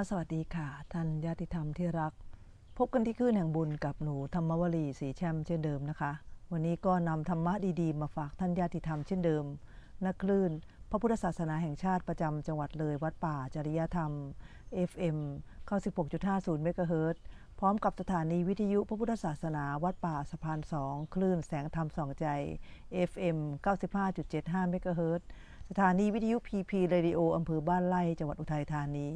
าสวัสดีค่ะ ท่านญาติธรรมที่รัก พบกันที่คลื่นแห่งบุญกับหนูธรรมวลีสีแชมเช่นเดิมนะคะ วันนี้ก็นำธรรมะดีๆมาฝากท่านญาติธรรมเช่นเดิม นักคลื่น พระพุทธศาสนาแห่งชาติประจำจังหวัดเลยวัดป่าจริยธรรม FM 96.50เมกะเฮิรตพร้อมกับสถานีวิทยุพระพุทธศาสนาวัดป่าสะพานสองคลื่นแสงธรรมสองใจ FM 95.75เมกะเฮิรตสถานีวิทยุ PP Radio อำเภอบ้านไร่จังหวัดอุทัยธานี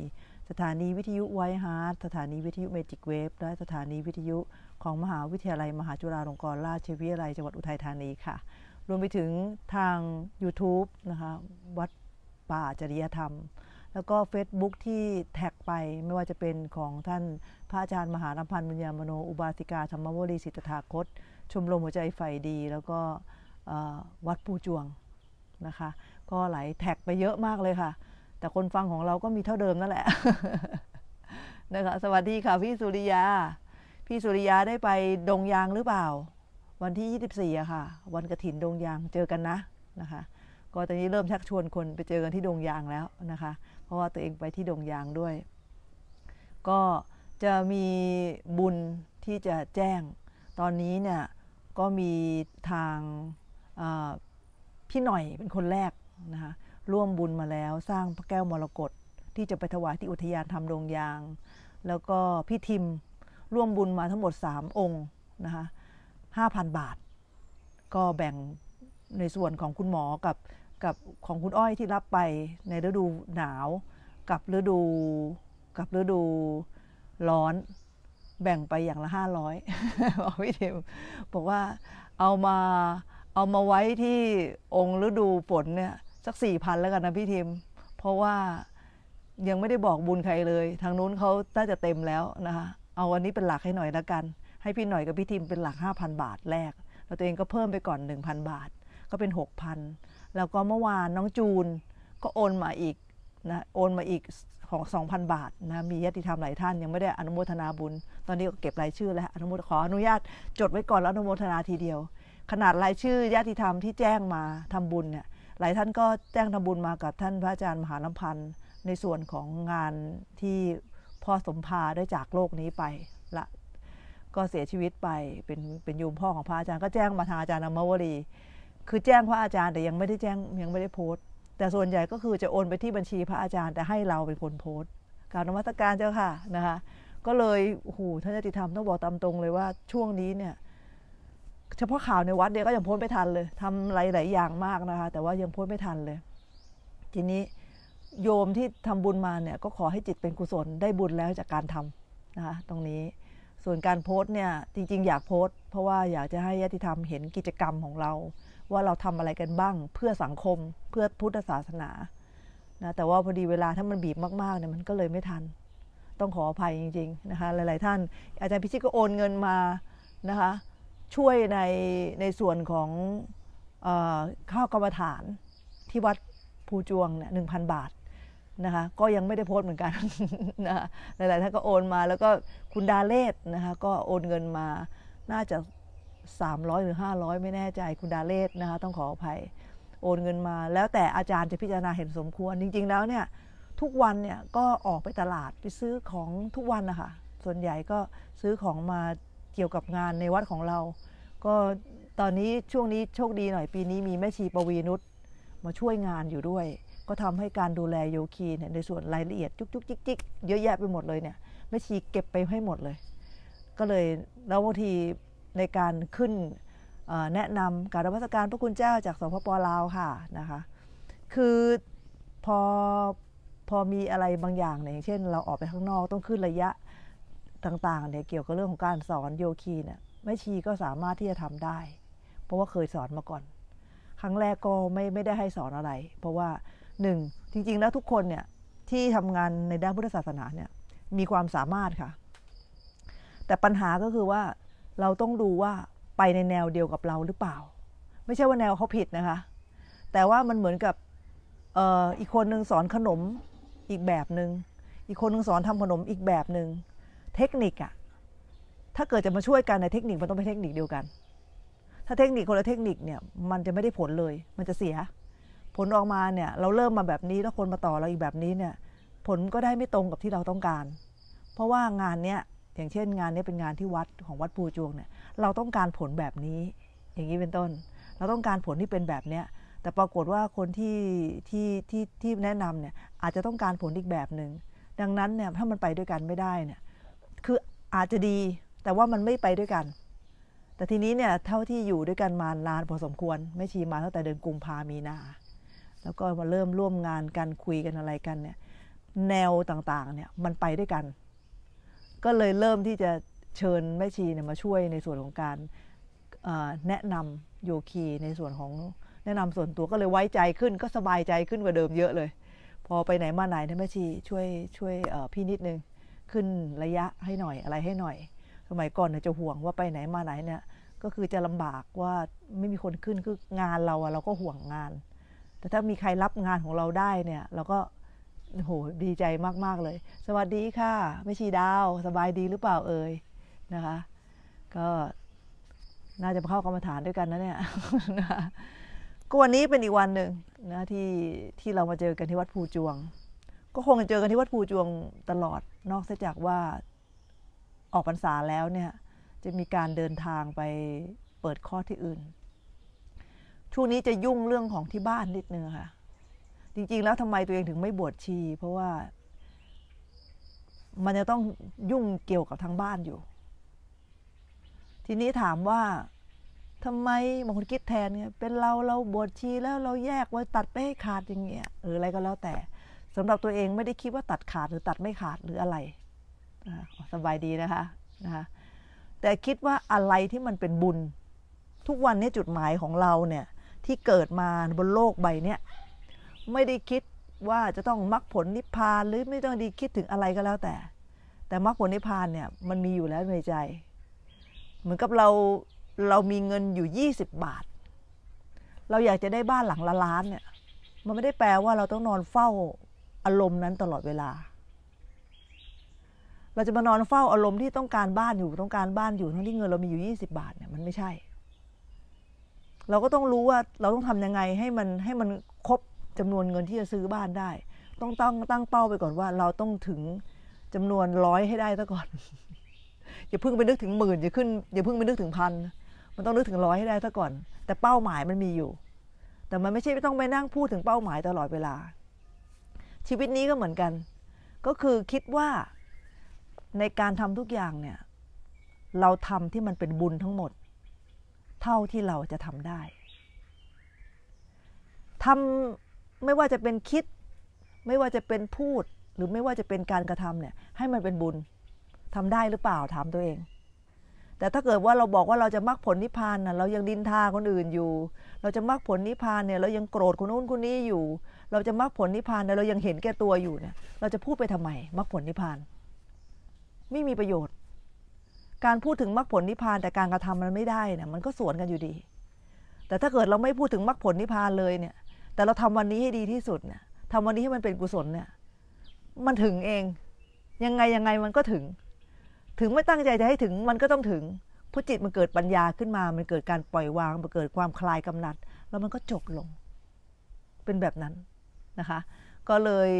สถานีวิทยุไวฮาร์ดสถานีวิทยุเมจิกเวฟ และสถานีวิทยุของมหาวิทยาลัย มหาจุฬาลงกรณราชวิทยาลัยจังหวัดอุทัยธานีค่ะ รวมไปถึงทาง YouTube นะคะวัดป่าจริยธรรม แล้วก็ Facebook ที่แท็กไปไม่ว่าจะเป็นของท่าน พระอาจารย์ มหาลำพันธ์บุญญา มโน อุบาสิกา ธรรมวรีสิทธาคต ชมรมหัวใจไฟดี แล้วก็วัดปูจวงนะคะ ก็ไหลแท็กไปเยอะมากเลยค่ะแต่คนฟังของเราก็มีเท่าเดิมนั่นแหละนะคะ สวัสดีค่ะพี่สุริยา พี่สุริยาได้ไปดงยางหรือเปล่า วันที่ 24อะค่ะ วันกระถินดงยางเจอกันนะ นะคะ ก็ตอนนี้เริ่มชักชวนคนไปเจอกันที่ดงยางแล้วนะคะ เพราะว่าตัวเองไปที่ดงยางด้วย ก็จะมีบุญที่จะแจ้ง ตอนนี้เนี่ยก็มีทางพี่หน่อยเป็นคนแรกนะคะร่วมบุญมาแล้ว สร้างพระแก้วมรกตที่จะไปถวายที่อุทยานทำโรงยาง แล้วก็พี่ทิมร่วมบุญมาทั้งหมด 3 องค์นะคะห้าพันบาท ก็แบ่งในส่วนของคุณหมอกับกับของคุณอ้อยที่รับไปในฤดูหนาว กับฤดู กับฤดูร้อน แบ่งไปอย่างละห้าร้อยบอกพี่ทิมบอกว่าเอามาเอามาไว้ที่องค์ฤดูฝนเนี่ยสักสี่พันแล้วกันนะพี่ทิม เพราะว่ายังไม่ได้บอกบุญใครเลย ทางนู้นเขาน่าจะเต็มแล้วนะคะเอาวันนี้เป็นหลักให้หน่อยละกัน ให้พี่หน่อยกับพี่ทิมเป็นหลัก 5,000 บาทแรกแล้วตัวเองก็เพิ่มไปก่อน 1,000 บาท ก็เป็น 6,000 แล้วก็เมื่อวานน้องจูน ก็โอนมาอีกนะ โอนมาอีกของ2,000 บาทนะ มีญาติธรรมหลายท่านยังไม่ได้อนุโมทนาบุญ ตอนนี้ก็เก็บรายชื่อแล้วอนุโมทขออนุญาตจดไว้ก่อนแล้วอนุโมทนาทีเดียว ขนาดรายชื่อญาติธรรมที่แจ้งมาทำบุญเนี่ยหลายท่านก็แจ้งทำบุญมากับท่านพระอาจารย์มหาลำพันธ์ในส่วนของงานที่พ่อสมภาได้จากโลกนี้ไปละก็เสียชีวิตไปเป็นเป็นยมพ่อของพระอาจารย์ก็แจ้งมาทางอาจารย์อมวรีคือแจ้งพระอาจารย์แต่ยังไม่ได้แจ้งยังไม่ได้โพสต์แต่ส่วนใหญ่ก็คือจะโอนไปที่บัญชีพระอาจารย์แต่ให้เราเป็นคนโพสต์การนมัสการเจ้าค่ะนะคะก็เลยโอ้โหท่านจะติธรรมต้องบอกตามตรงเลยว่าช่วงนี้เนี่ยเฉพาะข่าวในวัดเนี่ยก็ยังพ้นไม่ทันเลยทำหลาย ๆ อย่างมากนะคะ แต่ว่ายังพ้นไม่ทันเลยทีนี้โยมที่ทำบุญมาเนี่ย ก็ขอให้จิตเป็นกุศลได้บุญแล้วจากการทำนะคะ ตรงนี้ส่วนการโพสต์เนี่ย จริง ๆ อยากโพสต์เพราะว่าอยากจะให้ญาติธรรมเห็นกิจกรรมของเรา ว่าเราทำอะไรกันบ้าง เพื่อสังคม เพื่อพุทธศาสนานะแต่ว่าพอดีเวลาถ้ามันบีบมาก ๆ เนี่ยมันก็เลยไม่ทัน ต้องขออภัยจริง ๆ นะคะหลาย ๆ ท่าน อาจารย์พิชิตก็โอนเงินมานะคะช่วยในในส่วนของข้าวกรรมฐาน ที่วัดภูจวงเนี่ยหนึ่งพันบาทนะคะก็ยังไม่ได้โพสต์เหมือนกันนะหลายๆท่านก็โอนมาแล้วก็คุณดาเลศนะคะก็โอนเงินมาน่าจะ 300 หรือ 500 ไม่แน่ใจคุณดาเลศนะคะต้องขออภัยโอนเงินมา แล้วแต่อาจารย์จะพิจารณาเห็นสมควร จริงๆแล้วเนี่ยทุกวันเนี่ยก็ออกไปตลาดไปซื้อของทุกวันนะคะส่วนใหญ่ก็ซื้อของมาเกี่ยวกับงานในวัดของเรา ก็ตอนนี้ช่วงนี้โชคดีหน่อยปีนี้มีแม่ชีปวีนุชมาช่วยงานอยู่ด้วย ก็ทำให้การดูแลโยคีเนี่ยในส่วนรายละเอียด จุกจุกจิกจิกเยอะแยะไปหมดเลยเนี่ยแม่ชีเก็บไปให้หมดเลย ก็เลยแล้วบางทีในการขึ้นแนะนำการรับราชการพระคุณเจ้าจากสพปลาวค่ะนะคะ คือพอพอมีอะไรบางอย่างเนี่ยอย่างเช่นเราออกไปข้างนอกต้องขึ้นระยะต่างๆเนี่ย เกี่ยวกับเรื่องของการสอนโยคีเนี่ยแม่ชีก็สามารถที่จะทำได้ เพราะว่าเคยสอนมาก่อน ครั้งแรกก็ไม่ไม่ได้ให้สอนอะไร เพราะว่าหนึ่งจริงๆแล้วทุกคนเนี่ยที่ทำงานในด้านพุทธศาสนาเนี่ย มีความสามารถค่ะ แต่ปัญหาก็คือว่าเราต้องดูว่าไปในแนวเดียวกับเราหรือเปล่า ไม่ใช่ว่าแนวเขาผิดนะคะ แต่ว่ามันเหมือนกับอออีกคนหนึ่งสอนขนม อีกแบบหนึง่ง อีกคนหนึ่งสอนทำขนมอีกแบบหนึง่งเทคนิคอะถ้าเกิดจะมาช่วยกันในเทคนิค มันต้องเป็นเทคนิคเดียวกัน ถ้าเทคนิคคนละเทคนิคเนี่ย มันจะไม่ได้ผลเลย มันจะเสีย ผลออกมาเนี่ย เราเริ่มมาแบบนี้ แล้วคนมาต่อเราอีกแบบนี้เนี่ย ผลก็ได้ไม่ตรงกับที่เราต้องการ เพราะว่างานเนี้ยอย่างเช่น งานนี้เป็นงานที่วัดของวัดปูจวงเนี่ย เราต้องการผลแบบนี้ อย่างนี้เป็นต้น เราต้องการผลที่เป็นแบบเนี้ย แต่ปรากฏว่าคนที่ที่ที่ที่แนะนำเนี่ย อาจจะต้องการผลอีกแบบหนึ่ง ดังนั้นเนี่ย ถ้ามันไปด้วยกันไม่ได้เนี่ยคืออาจจะดีแต่ว่ามันไม่ไปด้วยกัน แต่ทีนี้เนี่ยเท่าที่อยู่ด้วยกันมานานพอสมควรไม่ชีมาตั้งแต่เดือนกุมภามีนาแล้วก็มาเริ่มร่วมงานกันคุยกันอะไรกันเนี่ยแนวต่างๆ เนี่ยมันไปด้วยกัน ก็เลยเริ่มที่จะเชิญแม่ชีเนี่ยมาช่วยในส่วนของการแนะนำโยคีในส่วนของแนะนำส่วนตัวก็เลยไว้ใจขึ้น ก็สบายใจขึ้นกว่าเดิมเยอะเลย พอไปไหนมาไหนเนี่ยแม่ชีช่วยช่วยพี่นิดนึงขึ้นระยะให้หน่อยอะไรให้หน่อย สมัยก่อนเนี่ยจะห่วงว่าไปไหนมาไหนเนี่ย ก็คือจะลำบากว่าไม่มีคนขึ้นคืองานเราอะเราก็ห่วงงาน แต่ถ้ามีใครรับงานของเราได้เนี่ย เราก็โหดีใจมากๆเลย สวัสดีค่ะ ไม่ชีดาวสบายดีหรือเปล่าเอ่ยนะคะ ก็น่าจะเข้ากรรมฐานด้วยกันนะเนี่ยก็วันนี้เป็นอีกวันหนึ่งนะที่ที่เรามาเจอกันที่วัดภูจวง ก็คงจะเจอกันที่วัดภูจวงตลอดนอกจากว่าออกพรรษาแล้วเนี่ย จะมีการเดินทางไปเปิดข้อที่อื่น ช่วงนี้จะยุ่งเรื่องของที่บ้านนิดนึงค่ะจริง ๆ แล้วทำไมตัวเองถึงไม่บวชชี เพราะว่า มันจะต้องยุ่งเกี่ยวกับทางบ้านอยู่ ทีนี้ถามว่าทำไมบางคนคิดแทนเนี่ยเป็นเราเราบวชชีแล้วเราแยกไว้ตัดไปให้ขาด อย่างเงี้ยหรืออะไรก็แล้วแต่สำหรับตัวเองไม่ได้คิดว่าตัดขาดหรือตัดไม่ขาดหรืออะไร สบายดีนะคะนะคะ แต่คิดว่าอะไรที่มันเป็นบุญ ทุกวันนี้จุดหมายของเราเนี่ยที่เกิดมาบนโลกใบนี้ไม่ได้คิดว่าจะต้องมรรคผลนิพพานหรือไม่ต้องดีคิดถึงอะไรก็แล้วแต่ แต่มรรคผลนิพพานเนี่ยมันมีอยู่แล้วในใจ เหมือนกับเราเรามีเงินอยู่ 20 บาท เราอยากจะได้บ้านหลังละล้านเนี่ยมันไม่ได้แปลว่าเราต้องนอนเฝ้าอารมณ์นั้นตลอดเวลา เราจะมานอนเฝ้าอารมณ์ที่ต้องการบ้านอยู่ต้องการบ้านอยู่ทั้งที่เงิน เรามีอยู่ 20 บาทเนี่ยมันไม่ใช่ เราก็ต้องรู้ว่าเราต้องทํำยังไงให้มันให้มันครบจำนวนเงินที่จะซื้อบ้านได้ ต้องตั้งตั้งเป้าไปก่อนว่า เราต้องถึงจำนวนร้อยให้ได้ซะก่อนอย่าเพิ่งไปนึกถึงหมื่นอย่าขึ้นอย่าเพิ่งไปนึกถึงพันมันต้องนึกถึงร้อยให้ได้ซะก่อน แต่เป้าหมายมันมีอยู่ แต่มันไม่ใช่ไม่ต้องไปนั่งพูดถึงเป้าหมายตลอดเวลาชีวิตนี้ก็เหมือนกัน ก็คือคิดว่าในการทำทุกอย่างเนี่ย เราทำที่มันเป็นบุญทั้งหมด เท่าที่เราจะทำได้ทำไม่ว่าจะเป็นคิด ไม่ว่าจะเป็นพูดหรือไม่ว่าจะเป็นการกระทำเนี่ย ให้มันเป็นบุญทำได้หรือเปล่าถามตัวเอง แต่ถ้าเกิดว่าเราบอกว่าเราจะมรรคผลนิพพานนะเรายังดินทาคนอื่นอยู่ เราจะมรรคผลนิพพานเนี่ยเรายังโกรธคนนู้นคนนี้อยู่เราจะมรรคผลนิพพานแต่เรายังเห็นแก่ตัวอยู่เนี่ยเราจะพูดไปทำไมมรรคผลนิพพาน ไม่มีประโยชน์ การพูดถึงมรรคผลนิพพานแต่การกระทำมันไม่ได้นะมันก็สวนกันอยู่ดี แต่ถ้าเกิดเราไม่พูดถึงมรรคผลนิพพานเลยเนี่ย แต่เราทำวันนี้ให้ดีที่สุดเนี่ยทำวันนี้ให้มันเป็นกุศลเนี่ย มันถึงเองยังไง ยังไงมันก็ถึง ถึงไม่ตั้งใจจะให้ถึง มันก็ต้องถึงผู้จิตมันเกิดปัญญาขึ้นมา มันเกิดการปล่อยวางมันเกิดความคลายกำหนัด แล้วมันก็จบลง เป็นแบบนั้นนะคะ ก็เลย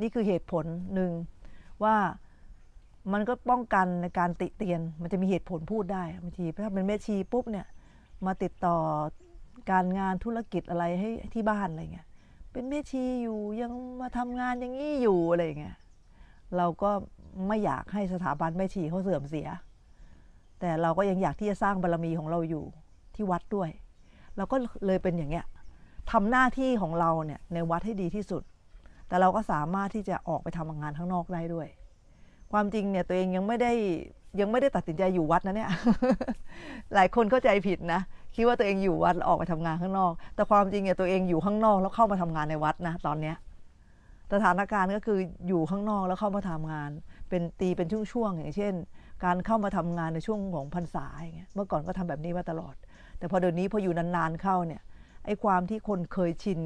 นี่คือเหตุผลหนึ่งว่ามันก็ป้องกันในการติเตียนมันจะมีเหตุผลพูดได้บางทีถ้าเป็นแม่ชีปุ๊บเนี่ย มาติดต่อการงานธุรกิจอะไรให้ที่บ้านอะไรเงี้ย เป็นแม่ชีอยู่ยังมาทำงานอย่างนี้อยู่อะไรเงี้ยเราก็ไม่อยากให้สถาบันแม่ชีเขาเสื่อมเสีย แต่เราก็ยังอยากที่จะสร้างบารรมีของเราอยู่ที่วัดด้วย เราก็เลยเป็นอย่างเงี้ยทำหน้าที่ของเราเนี่ยในวัดให้ดีที่สุด แต่เราก็สามารถที่จะออกไปทำงานข้างนอกได้ด้วย ความจริงเนี่ยตัวเองยังไม่ได้ยังไม่ได้ตัดสินใจอยู่วัดนะเนี่ย หลายคนเข้าใจผิดนะคิดว่าตัวเองอยู่วัดแล้วออกไปทำงานข้างนอก แต่ความจริงเนี่ยตัวเองอยู่ข้างนอกแล้วเข้ามาทำงานในวัดนะตอนเนี้ยสถานการณ์ก็คืออยู่ข้างนอกแล้วเข้ามาทำงาน เป็นตีเป็นช่วงๆอย่างเช่น การเข้ามาทำงานในช่วงของพรรษาอย่างเงี้ย เมื่อก่อนก็ทำแบบนี้มาตลอด แต่พอเดี๋ยวนี้พออยู่นานๆเข้าเนี่ยไอ้ความที่คนเคยชิน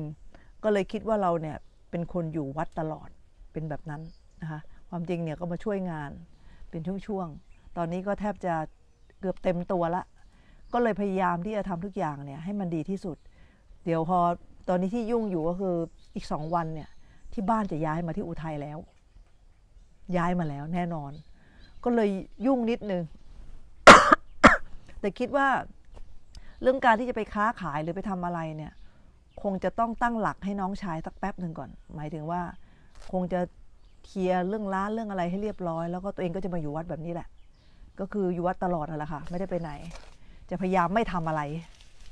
ก็เลยคิดว่าเราเนี่ยเป็นคนอยู่วัดตลอดเป็นแบบนั้นนะคะความจริงเนี่ยก็มาช่วยงานเป็นช่วงๆ ตอนนี้ก็แทบจะเกือบเต็มตัวละ ก็เลยพยายามที่จะทำทุกอย่างเนี่ย ให้มันดีที่สุด เดี๋ยวพอตอนนี้ที่ยุ่งอยู่ก็คืออีกสองวันเนี่ยที่บ้านจะย้ายมาที่อุทัยแล้ว ย้ายมาแล้วแน่นอน ก็เลยยุ่งนิดนึงแต่คิดว่าเรื่องการที่จะไปค้าขายหรือไปทำอะไรเนี่ยคงจะต้องตั้งหลักให้น้องชายสักแป๊บหนึ่งก่อน หมายถึงว่า คงจะเคลียร์เรื่องร้านเรื่องอะไรให้เรียบร้อย แล้วก็ตัวเองก็จะมาอยู่วัดแบบนี้แหละ ก็คืออยู่วัดตลอดนั่นแหละค่ะ ไม่ได้ไปไหน จะพยายามไม่ทำอะไร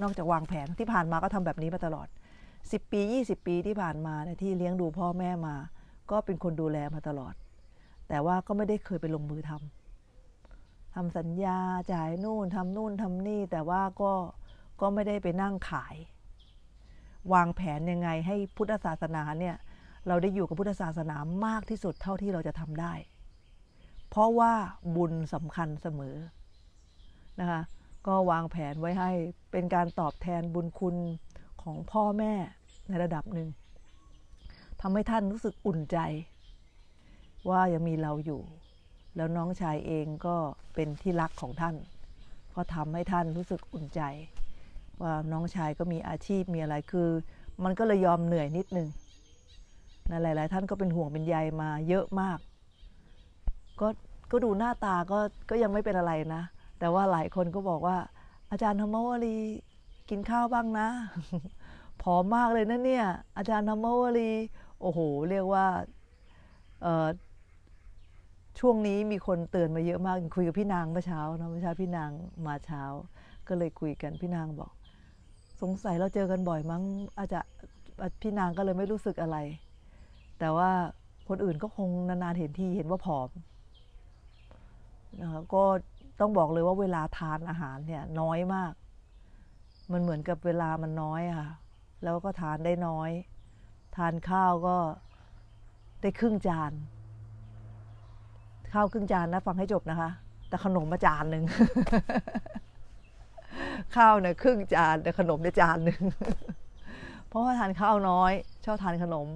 นอกจากวางแผนที่ผ่านมาก็ทำแบบนี้มาตลอด 10 ปี 20 ปีที่ผ่านมาเนี่ยที่เลี้ยงดูพ่อแม่มา ก็เป็นคนดูแลมาตลอด แต่ว่าก็ไม่ได้เคยไปลงมือทำทำสัญญาจ่ายนู่นทำนู่นทำนี่แต่ว่าก็ก็ไม่ได้ไปนั่งขาย วางแผนยังไงให้พุทธศาสนาเนี่ย เราได้อยู่กับพุทธศาสนามากที่สุดเท่าที่เราจะทำได้ เพราะว่าบุญสำคัญเสมอนะคะก็วางแผนไว้ให้เป็นการตอบแทนบุญคุณของพ่อแม่ในระดับหนึ่งทำให้ท่านรู้สึกอุ่นใจ ว่ายังมีเราอยู่แล้วน้องชายเองก็เป็นที่รักของท่านก็ทำให้ท่านรู้สึกอุ่นใจ ว่าน้องชายก็มีอาชีพมีอะไรคือ มันก็เลยยอมเหนื่อยนิดนึงนะหลาย ๆ ท่านก็เป็นห่วงเป็นใยมาเยอะมาก ก็ก็ดูหน้าตาก็ก็ยังไม่เป็นอะไรนะ แต่ว่าหลายคนก็บอกว่า อาจารย์ธรรมวรีกินข้าวบ้างนะ ผอมมากเลยนะเนี่ย อาจารย์ธรรมวรีโอ้โหเรียกว่าช่วงนี้มีคนเตือนมาเยอะมากคุยกับพี่นางเมื่อเช้านะเมื่อเช้าพี่นางมาเช้า ก็เลยคุยกันพี่นางบอก สงสัยเราเจอกันบ่อยมั้งอาจจะพี่นางก็เลยไม่รู้สึกอะไร แต่ว่าคนอื่นก็คงนานๆเห็นทีเห็นว่าผอมนะคบก็ต้องบอกเลยว่าเวลาทานอาหารเนี่ย น้อยมาก มันเหมือนกับเวลามันน้อยค่ะแล้วก็ทานได้น้อย ทานข้าวก็ได้ครึ่งจานข้าวครึ่งจานนะฟังให้จบนะคะ แต่ขนมมาจานหนึ่งข้าวเนี่ยครึ่งจานแต่ขนมเนี่ยจานหนึ่งเพราะว่าทานข้าวน้อยชอบทานขนม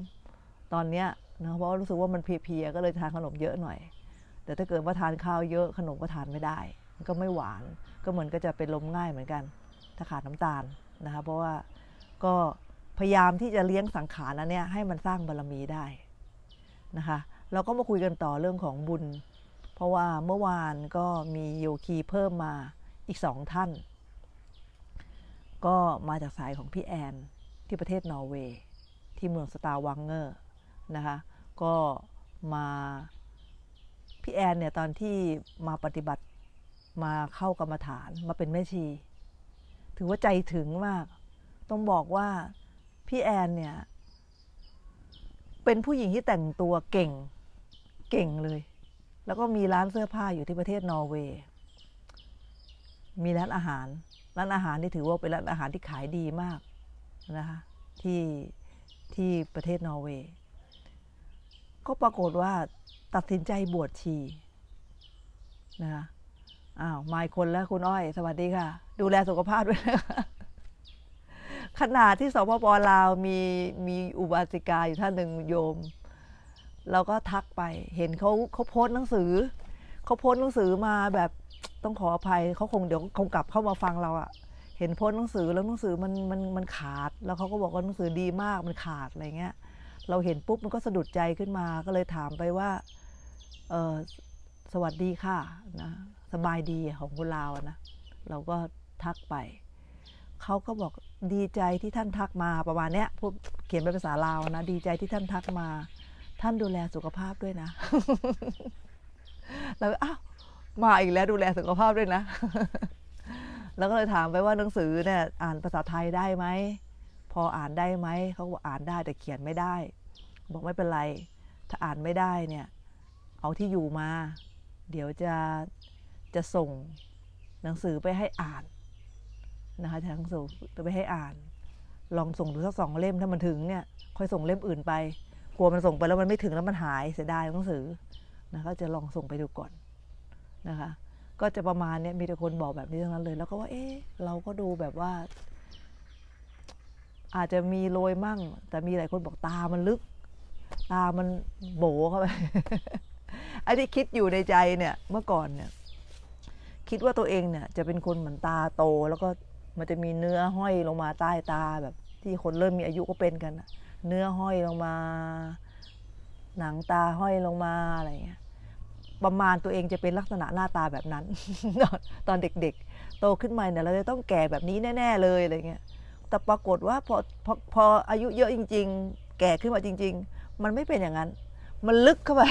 ตอนเนี้ยนะเพราะรู้สึกว่ามันเพียๆก็เลยทานขนมเยอะหน่อย แต่ถ้าเกิดว่าทานข้าวเยอะขนมก็ทานไม่ได้ก็ไม่หวาน ก็เหมือนก็จะเป็นลมง่ายเหมือนกัน ถ้าขาดน้ำตาลนะคะเพราะว่าก็พยายามที่จะเลี้ยงสังขารนั้นเนี่ยให้มันสร้างบารรมีได้นะคะเราก็มาคุยกันต่อเรื่องของบุญ เพราะว่าเมื่อวานก็มีโยคีเพิ่มมาอีกสองท่าน ก็มาจากสายของพี่แอนที่ประเทศนอร์เวย์ ที่เมืองสตาวังเกอร์นะคะ ก็มาพี่แอนเนี่ยตอนที่มาปฏิบัติมาเข้ากรรมฐานมาเป็นแม่ชี ถือว่าใจถึงมาก ต้องบอกว่าพี่แอนเนี่ย เป็นผู้หญิงที่แต่งตัวเก่งเก่งเลย แล้วก็มีร้านเสื้อผ้าอยู่ที่ประเทศนอร์เวย์ มีร้านอาหาร ร้านอาหารที่ถือว่าเป็นร้านอาหารที่ขายดีมากนะคะ ที่ที่ประเทศนอร์เวย์ ก็ปรากฏว่า ตัดสินใจบวชชีนะคะ อ้าวมาคนแล้วคุณอ้อย สวัสดีค่ะ ดูแลสุขภาพด้วยนะขาดที่สปปลาว มีมีอุบาสิกาอยู่ท่านหนึ่งโยมเราก็ทักไป เห็นเขาเขาโพสต์หนังสือ เขาโพสต์หนังสือมาแบบต้องขออภัยเขาคงเดี๋ยวคงกลับเข้ามาฟังเราอะเห็นโพสต์หนังสือแล้วหนังสือมันมันมันขาด แล้วเขาก็บอกว่าหนังสือดีมากมันขาดอะไรเงี้ย เราเห็นปุ๊บมันก็สะดุดใจขึ้นมา ก็เลยถามไปว่าเออสวัสดีค่ะนะสบายดีของคุณลาวนะ เราก็ทักไปเขาก็บอกดีใจที่ท่านทักมา ประมาณเนี้ยพูดเขียนเป็นภาษาลาวนะ ดีใจที่ท่านทักมาท่านดูแลสุขภาพด้วยนะ แล้วอ้าวมาอีกแล้วดูแลสุขภาพด้วยนะ แล้วก็เลยถามไปว่าหนังสือเนี่ยอ่านภาษาไทยได้ไหม พออ่านได้ไหม เขาบอกอ่านได้แต่เขียนไม่ได้ บอกไม่เป็นไรถ้าอ่านไม่ได้เนี่ย เอาที่อยู่มา เดี๋ยวจะจะส่งหนังสือไปให้อ่านนะคะทั้งสืงไปให้อ่าน ลองส่งดูสักสองเล่มถ้ามันถึงเนี่ยค่อยส่งเล่มอื่นไปกลัวมันส่งไปแล้วมันไม่ถึงแล้วมันหายเสียดายหนังสือนะคะจะลองส่งไปดูก่อนนะคะ ก็จะประมาณเนี้ยมีแต่คนบอกแบบนี้ทั้งนั้นเลย แล้วก็ว่า เอ๊ะเราก็ดูแบบว่า อาจจะมีโรยมั่ง แต่มีหลายคนบอกตามันลึก ตามันโบเข้าไปไอ้ที่คิดอยู่ในใจเนี่ย เมื่อก่อนเนี่ย คิดว่าตัวเองเนี่ย จะเป็นคนเหมือนตาโต แล้วก็มันจะมีเนื้อห้อยลงมาใต้ตาแบบที่คนเริ่มมีอายุก็เป็นกันนะเนื้อห้อยลงมา หนังตาห้อยลงมาอะไรเงี้ย ประมาณตัวเองจะเป็นลักษณะหน้าตาแบบนั้น ตอนเด็กๆ โตขึ้นมาเนี่ยเราจะต้องแก่แบบนี้แน่ๆเลยอะไรเงี้ย แต่ปรากฏว่าพอพอพออายุเยอะจริง ๆ แก่ขึ้นมาจริง ๆ มันไม่เป็นอย่างนั้น มันลึกเข้าไป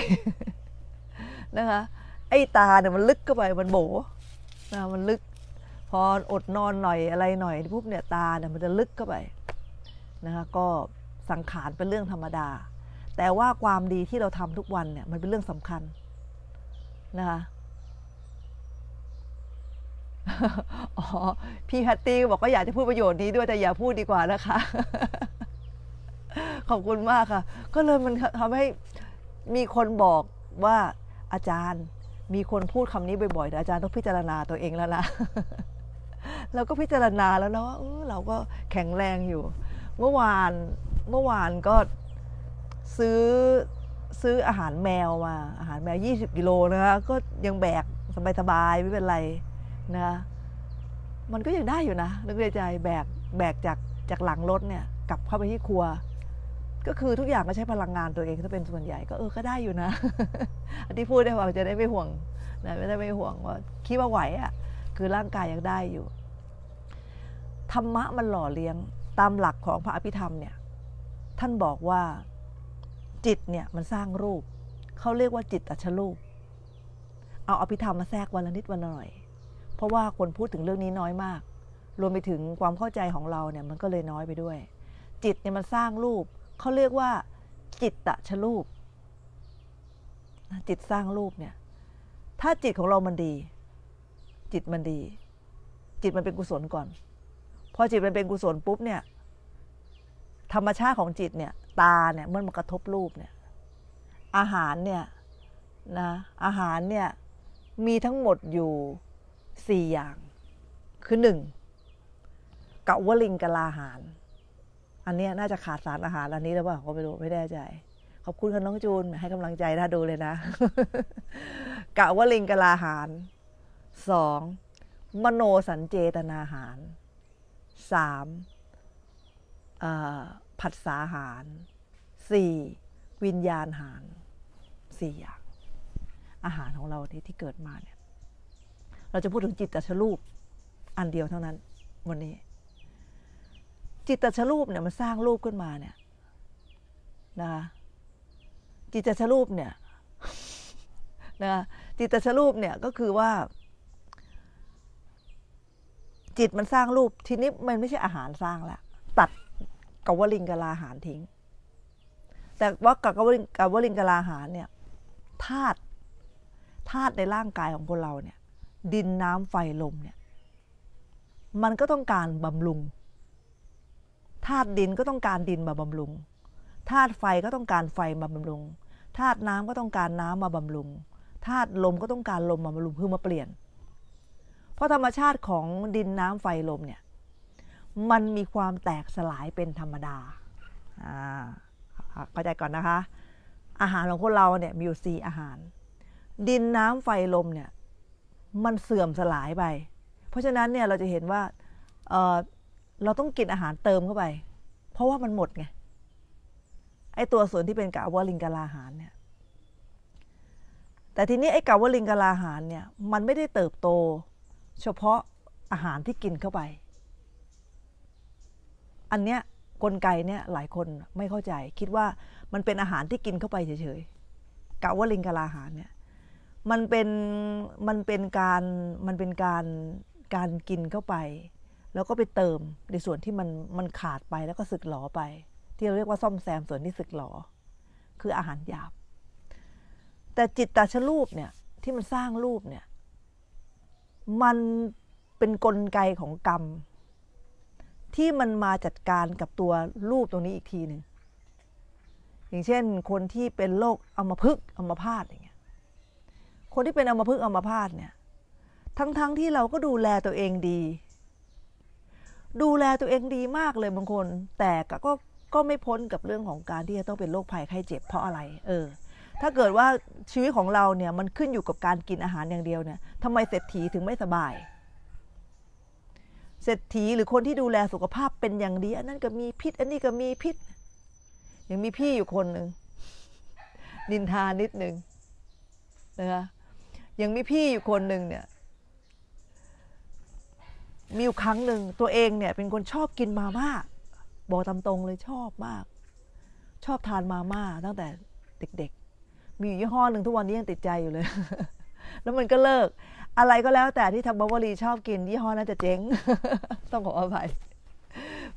นะคะ ไอ้ตาเนี่ยมันลึกเข้าไป มันโบนะมันลึก พออดนอนหน่อยอะไรหน่อยปุ๊บเนี่ยตาเนี่ยมันจะลึกเข้าไปนะคะ ก็สังขารเป็นเรื่องธรรมดา แต่ว่าความดีที่เราทำทุกวันเนี่ย มันเป็นเรื่องสำคัญ นะคะ อ๋อ พี่แพตตี้บอกก็อยากจะพูด ประโยชน์ นี้ ด้วย แต่ อย่าพูดดีกว่านะคะขอบคุณมากค่ะ ก็เลยมันทำให้มีคนบอกว่าอาจารย์ มีคนพูดคำนี้บ่อยๆแต่อาจารย์ต้องพิจารณาตัวเองแล้วนะเราก็พิจารณาแล้วเนาะเราก็แข็งแรงอยู่ เมื่อวานเมื่อวานก็ซื้อซื้ออาหารแมวมาอาหารแมว 20กิโลนะคะก็ยังแบกสบายสบายไม่เป็นไรนะมันก็ยังได้อยู่นะนึกในใจแบกแบกจากจากหลังรถเนี่ยกลับเข้าไปที่ครัว ก็คือทุกอย่างก็ใช้พลังงานตัวเองถ้าเป็นส่วนใหญ่ก็เออก็ได้อยู่นะที่พูดได้ว่าจะได้ไม่ห่วงนะไม่ได้ไม่ห่วงว่าคิดว่าไหวอะ่ะคือร่างกายยังได้อยู่ธรรมะมันหล่อเลี้ยงตามหลักของพระอภิธรรมเนี่ยท่านบอกว่าจิตเนี่ยมันสร้างรูป เขาเรียกว่าจิตตัชรูป เอาอภิธรรมมาแทรกวันละนิดวันละหน่อย เพราะว่าคนพูดถึงเรื่องนี้น้อยมาก รวมไปถึงความเข้าใจของเราเนี่ยมันก็เลยน้อยไปด้วย จิตเนี่ยมันสร้างรูป เขาเรียกว่าจิตตะชรูปจิตสร้างรูปเนี่ยถ้าจิตของเรามันดี จิตมันดี จิตมันเป็นกุศลก่อนพอจิตมันเป็นกุศลปุ๊บเนี่ยธรรมชาติของจิตเนี่ย ตาเนี่ยเมื่อมันกระทบรูปเนี่ย อาหารเนี่ย นะ อาหารเนี่ย มีทั้งหมดอยู่4อย่าง คือ 1. กะวลิงกะลาหารอันนี้น่าจะขาดสารอาหารอันนี้แร้วเปล่า ก็ไม่รู้ไม่แน่ใจ ขอบคุณคุณน้องจูนให้กำลังใจนะดูเลยนะกะวลิงกะลาหาร 2. มโนสัญเจตนาหาร 3. อ่ผัสสาหาร 4. วิญญาณหาร4อย่าง อาหารของเราที่ที่เกิดมาเนี่ยเราจะพูดถึงจิตตชรูปอันเดียวเท่านั้น วันนี้ จิตตชรูปเนี่ยมันสร้างรูปขึ้นมาเนี่ยนะคะจิตตชรูปเนี่ยนะคะจิตตชรูปเนี่ยก็คือว่า จิตมันสร้างรูปทีนี้มันไม่ใช่อาหารสร้างแล้วตัดกวลิงกลาหารทิ้ง แต่ว่ากับกวลิงกวลิงกลาหารเนี่ยธาตุธาตุในร่างกายของคนเราเนี่ยดินน้ำไฟลมเนี่ยมันก็ต้องการบำรุงธาตุดินก็ต้องการดินมาบำรุงธาตุไฟก็ต้องการไฟมาบำรุงธาตุน้ำก็ต้องการน้ำมาบำรุงธาตุลมก็ต้องการลมมาบำรุงเพื่อมาเปลี่ยน เพราะธรรมชาติของดินน้ำไฟลมเนี่ยมันมีความแตกสลายเป็นธรรมดาเข้าใจก่อนนะคะ อาหารของคนเราเนี่ยมีอยู่สีอาหาร ดินน้ำไฟลมเนี่ย มันเสื่อมสลายไป เพราะฉะนั้นเนี่ยเราจะเห็นว่าเเราต้องกินอาหารเติมเข้าไป เพราะว่ามันหมดไง ไอตัวส่วนที่เป็นกาวลิงกาลาหารเนี่ย แต่ทีนี้ไอ้กาวลิงกาลาหารเนี่ยมันไม่ได้เติบโตเฉพาะอาหารที่กินเข้าไปอันเนี้ยกลไกเนี่ยหลายคนไม่เข้าใจ คิดว่ามันเป็นอาหารที่กินเข้าไปเฉยๆกะว่าลิงกะลาหารเนี่ยมันเป็นมันเป็นการมันเป็นการการกินเข้าไป แล้วก็ไปเติมในส่วนที่มันมันขาดไปแล้วก็สึกหลอไป ที่เราเรียกว่าซ่อมแซมส่วนที่สึกหลอคืออาหารหยาบ แต่จิตตาชรูปเนี่ยที่มันสร้างรูปเนี่ยมันเป็นนกลไกของกรรมที่มันมาจัดการกับตัวรูปตรงนี้อีกทีหนึ่งอย่างเช่น คนที่เป็นโรคอัมพฤกษ์อัมพาตอย่างเงี้ย คนที่เป็นอัมพฤกษ์อัมพาตเนี่ย ทั้งๆทที่เราก็ดูแลตัวเองดี ดูแลตัวเองดีมากเลยบางคนแต่ก็ก็ไม่พ้นกับเรื่องของการที่จะต้องเป็นโรคภัยไข้เจ็บเพราะอะไร เออ ถ้าเกิดว่าชีวิตของเราเนี่ย มันขึ้นอยู่กับการกินอาหารอย่างเดียวเนี่ยทำไมเศรษฐีถึงไม่สบายเศรษฐีหรือคนที่ดูแลสุขภาพเป็นอย่างดีอันนั้นก็มีพิษ อันนี้ก็มีพิษ ยังมีพี่อยู่คนหนึ่งนินทานิดหนึ่งนะคะยังมีพี่อยู่คนหนึ่งเนี่ย มีอยู่ครั้งหนึ่งตัวเองเนี่ย เป็นคนชอบกินมาม่าบอกตามตรงเลยชอบมาก ชอบทานมาม่าตั้งแต่เด็กๆมีอยู่ยี่ห้อหนึ่งทุกวันนี้ยังติดใจอยู่เลย แล้วมันก็เลิกอะไรก็แล้วแต่ที่ทางบัฟอรีชอบกิน ยี่ห้อน่าจะเจ๊งต้องขออภัย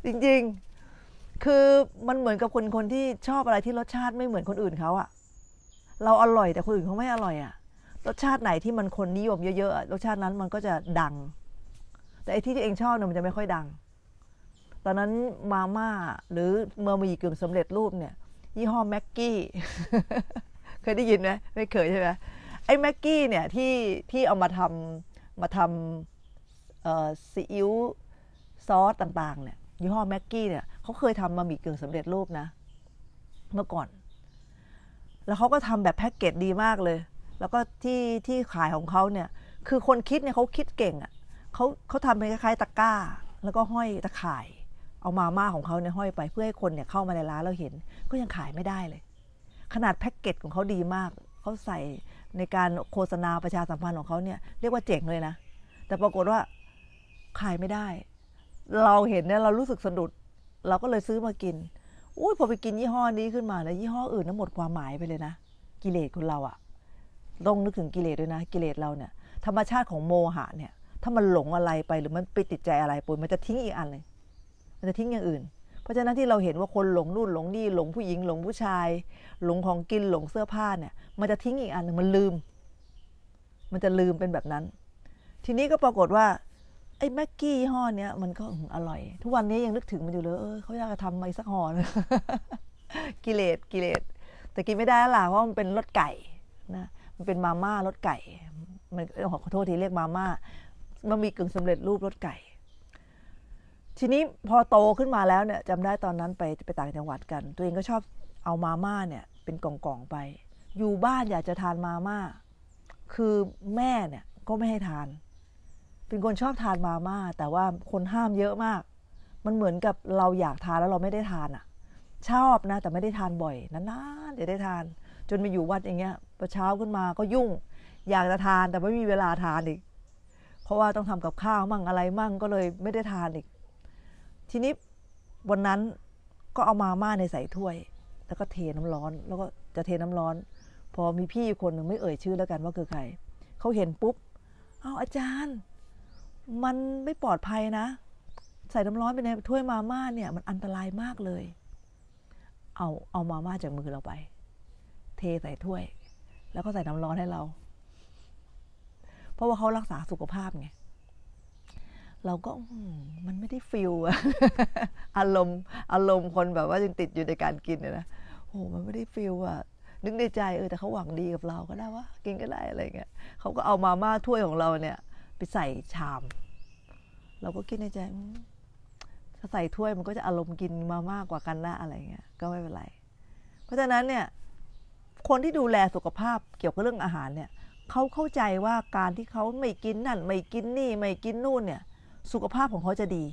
จริงๆ คือมันเหมือนกับคนคนที่ชอบอะไรที่รสชาติไม่เหมือนคนอื่นเขาอะเรา อร่อยแต่คนอื่นเขาไม่อร่อยอะรสชาติไหนที่มันคนนิยมเยอะๆรสชาตินั้นมันก็จะดัง แต่ไอ้ที่ตัวเองชอบเนี่ยมันจะไม่ค่อยดัง ตอนนั้นมาม่าหรือเมื่อมีกึ่งสำเร็จรูปเนี่ย ยี่ห้อแม็กกี้เคยได้ยินไหมไม่เคยใช่ไหมไอ้แม็กกี้เนี่ยที่ที่เอามาทำมาทำซีอิ๊วซอสต่าง ๆ เนี่ยยี่ห้อแม็กกี้เนี่ยเขาเคยทำมามีเกึ่งสำเร็จรูปนะเมื่อก่อน แล้วเขาก็ทำแบบแพ็กเกจดีมากเลย แล้วก็ที่ที่ขายของเขาเนี่ย คือคนคิดเนี่ยเขาคิดเก่งอะ่ะเขาเขาทำเป็นคล้ายๆตะกร้า แล้วก็ห้อยตะข่าย เอามาม่าของเขาเนี่ยห้อยไปเพื่อให้คนเนี่ยเข้ามาในร้านแล้วเห็น ก็ยังขายไม่ได้เลย ขนาดแพ็กเกจของเขาดีมากเขาใส่ในการโฆษณาประชาสัมพันธ์ของเขาเนี่ยเรียกว่าเจ๋งเลยนะแต่ปรากฏว่าขายไม่ได้ เราเห็นเนี่ยเรารู้สึกสะดุดเราก็เลยซื้อมากิน อุ้ยพอไปกินยี่ห้อนี้ขึ้นมาแล้วยี่ห้ออื่นนั้นหมดความหมายไปเลยนะ กิเลสคนเราอะต้องนึกถึงกิเลสด้วยนะ กิเลสเราเนี่ย ธรรมชาติของโมหะเนี่ย ถ้ามันหลงอะไรไปหรือมันไปติดใจอะไรปุ๋ยมันจะทิ้งอีกอันเลย มันจะทิ้งอย่างอื่นเพราะฉะนั้นที่เราเห็นว่าคนหลงนู่นหลงนี่หลงผู้หญิงหลงผู้ชาย หลงของกินหลงเสื้อผ้าเนี่ย มันจะทิ้งอีกอันหนึ่งมันลืม มันจะลืมเป็นแบบนั้น ทีนี้ก็ปรากฏว่า ไอ้แม็กกี้ห่อเนี้ยมันก็อร่อยทุกวันนี้ยังนึกถึงมันอยู่เลยเออเขาอยากจะทำมาอีกสักห่อนะกิเลสกิเลสแต่กินไม่ได้ล่ะเพราะมันเป็นรสไก่นะมันเป็นมาม่ารสไก่มันขอโทษทีเรียกมาม่ามันมีกึ่งสำเร็จรูปรสไก่ทีนี้พอโตขึ้นมาแล้วเนี่ยจำได้ตอนนั้นไปไปต่างจังหวัดกัน ตัวเองก็ชอบเอามาม่าเนี่ยเป็นกล่องๆไป อยู่บ้านอยากจะทานมาม่าคือแม่เนี่ยก็ไม่ให้ทาน เป็นคนชอบทานมาม่าแต่ว่าคนห้ามเยอะมาก มันเหมือนกับเราอยากทานแล้วเราไม่ได้ทานอะ่ะ ชอบนะ แต่ไม่ได้ทานบ่อยนานๆจะได้ทานจนมาอยู่วัดอย่างเงี้ย พอเช้าขึ้นมาก็ยุ่ง อยากจะทานแต่ไม่มีเวลาทานอีก เพราะว่าต้องทำกับข้าวมั่งอะไรมั่งก็เลยไม่ได้ทานอีกทีนี้วันนั้นก็เอามาม่าในใส่ถ้วย แล้วก็เทน้ำร้อน แล้วก็จะเทน้ำร้อน พอมีพี่คนหนึ่งไม่เอ่ยชื่อแล้วกันว่าคือใคร เขาเห็นปุ๊บ เอาอาจารย์มันไม่ปลอดภัยนะ ใส่น้ำร้อนไปในถ้วยมาม่าเนี่ย มันอันตรายมากเลย เอาเอามาม่าจากมือเราไป เทใส่ถ้วย แล้วก็ใส่น้ำร้อนให้เรา เพราะว่าเขารักษาสุขภาพไงเราก็มันไม่ได้ฟิลอารมณ์อารมณ์คนแบบว่ายังติดอยู่ในการกินนะโอ้มันไม่ได้ฟิลอะนึกในใจเออแต่เขาหวังดีกับเราก็ได้ว่า กินก็ได้อะไรเงี้ยเขาก็เอามาม่าถ้วยของเราเนี่ย ไปใส่ชาม เราก็คิดในใจ ถ้าใส่ถ้วยมันก็จะอารมณ์กินมาม่ากว่ากันนะอะไร เงี้ยก็ไม่เป็นไรเพราะฉะนั้นเนี่ย คนที่ดูแลสุขภาพเกี่ยวกับเรื่องอาหารเนี่ยเขาเข้าใจว่าการที่เขาไม่กินนั่นไม่กินนี่ไม่กินนู่นเนี่ยสุขภาพของเขาจะดี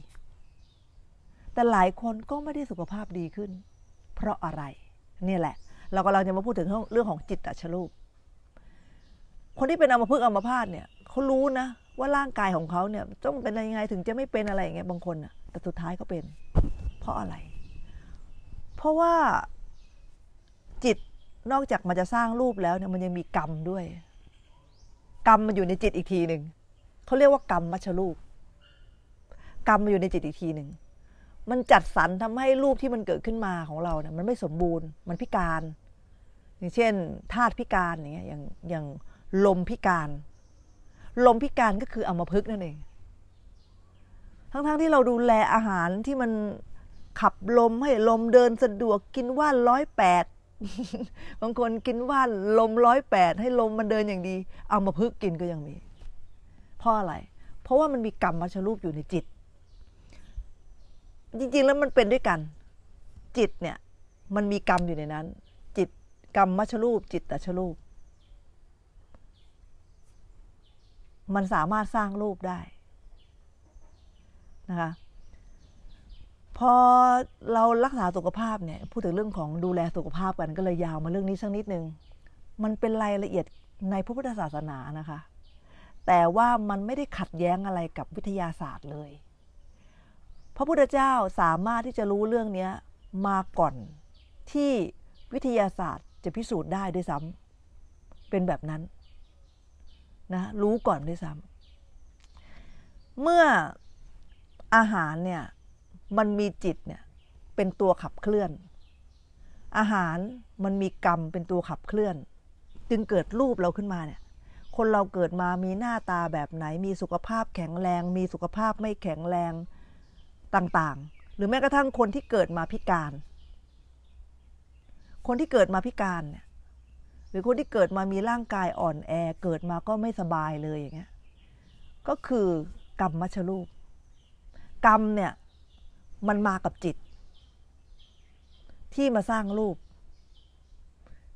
แต่หลายคนก็ไม่ได้สุขภาพดีขึ้น เพราะอะไร เนี่ยแหละ เรากำลังจะมาพูดถึงเรื่องของจิตตชรูป คนที่เป็นอัมพฤกษ์อัมพาตเนี่ยเขารู้นะว่าร่างกายของเขาเนี่ยต้องเป็นยังไงถึงจะไม่เป็นอะไรอย่างเงี้ยบางคนอะแต่สุดท้ายก็เป็น เพราะอะไร เพราะว่าจิตนอกจากมันจะสร้างรูปแล้วเนี่ยมันยังมีกรรมด้วย กรรมมันอยู่ในจิตอีกทีหนึ่ง เขาเรียกว่ากรรมมัชรูปกรรมมาอยู่ในจิตอีกทีหนึ่ง มันจัดสรรทำให้รูปที่มันเกิดขึ้นมาของเราเนี่ยมันไม่สมบูรณ์ มันพิการ อย่างเช่นธาตุพิการอย่างเงี้ยอย่างอย่างลมพิการ ลมพิการก็คือเอามาพึกนั่นเอง ทั้งๆทที่เราดูแลอาหารที่มันขับลมให้ลมเดินสะดวกกินว่านร้อยแปด บางคนกินว่านลมร้อยแปดให้ลมมันเดินอย่างดี เอามาพึกกินก็ยังมี เพราะอะไร เพราะว่ามันมีกรรมมาชรูปอยู่ในจิตจริงๆ แล้วมันเป็นด้วยกัน จิตเนี่ยมันมีกรรมอยู่ในนั้น จิตกรรมมัชรูป จิตตชรูปมันสามารถสร้างรูปได้ นะคะ พอเรารักษาสุขภาพเนี่ย พูดถึงเรื่องของดูแลสุขภาพกัน ก็เลยยาวมาเรื่องนี้สักนิดนึง มันเป็นรายละเอียดในพระพุทธศาสนานะคะ แต่ว่ามันไม่ได้ขัดแย้งอะไรกับวิทยาศาสตร์เลยพระพุทธเจ้าสามารถที่จะรู้เรื่องนี้มาก่อนที่วิทยาศาสตร์จะพิสูจน์ได้ด้วยซ้ำ เป็นแบบนั้นนะ รู้ก่อนด้วยซ้ำ เมื่ออาหารเนี่ยมันมีจิตเนี่ยเป็นตัวขับเคลื่อน อาหารมันมีกรรมเป็นตัวขับเคลื่อน จึงเกิดรูปเราขึ้นมาเนี่ย คนเราเกิดมามีหน้าตาแบบไหน มีสุขภาพแข็งแรง มีสุขภาพไม่แข็งแรงต่างๆ หรือแม้กระทั่งคนที่เกิดมาพิการ คนที่เกิดมาพิการเนี่ย หรือคนที่เกิดมามีร่างกายอ่อนแอ เกิดมาก็ไม่สบายเลยอย่างเงี้ย ก็คือกรรมมัชรูปกรรมเนี่ยมันมากับจิต ที่มาสร้างรูป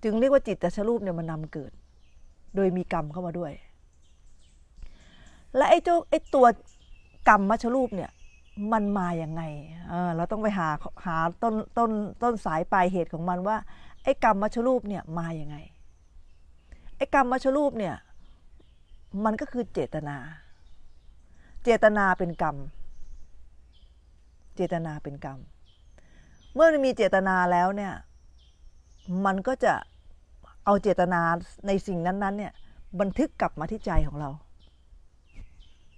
จึงเรียกว่าจิตแต่ชรูปเนี่ยมันนาเกิด โดยมีกรรมเข้ามาด้วย และไอ้เจ้าไอ้ตัวกรรมมัชรูปเนี่ยมันมาอย่างไงเเราต้องไปหา หาต้น ต้น ต้นสายปลายเหตุของมันว่า ไอ้กรรมมัชรูปเนี่ยมาอย่างไง ไอ้กรรมมัชรูปเนี่ยมันก็คือเจตนา เจตนาเป็นกรรม เจตนาเป็นกรรม เมื่อมีเจตนาแล้วเนี่ย มันก็จะเอาเจตนาในสิ่งนั้นๆเนี่ย บันทึกกลับมาที่ใจของเรา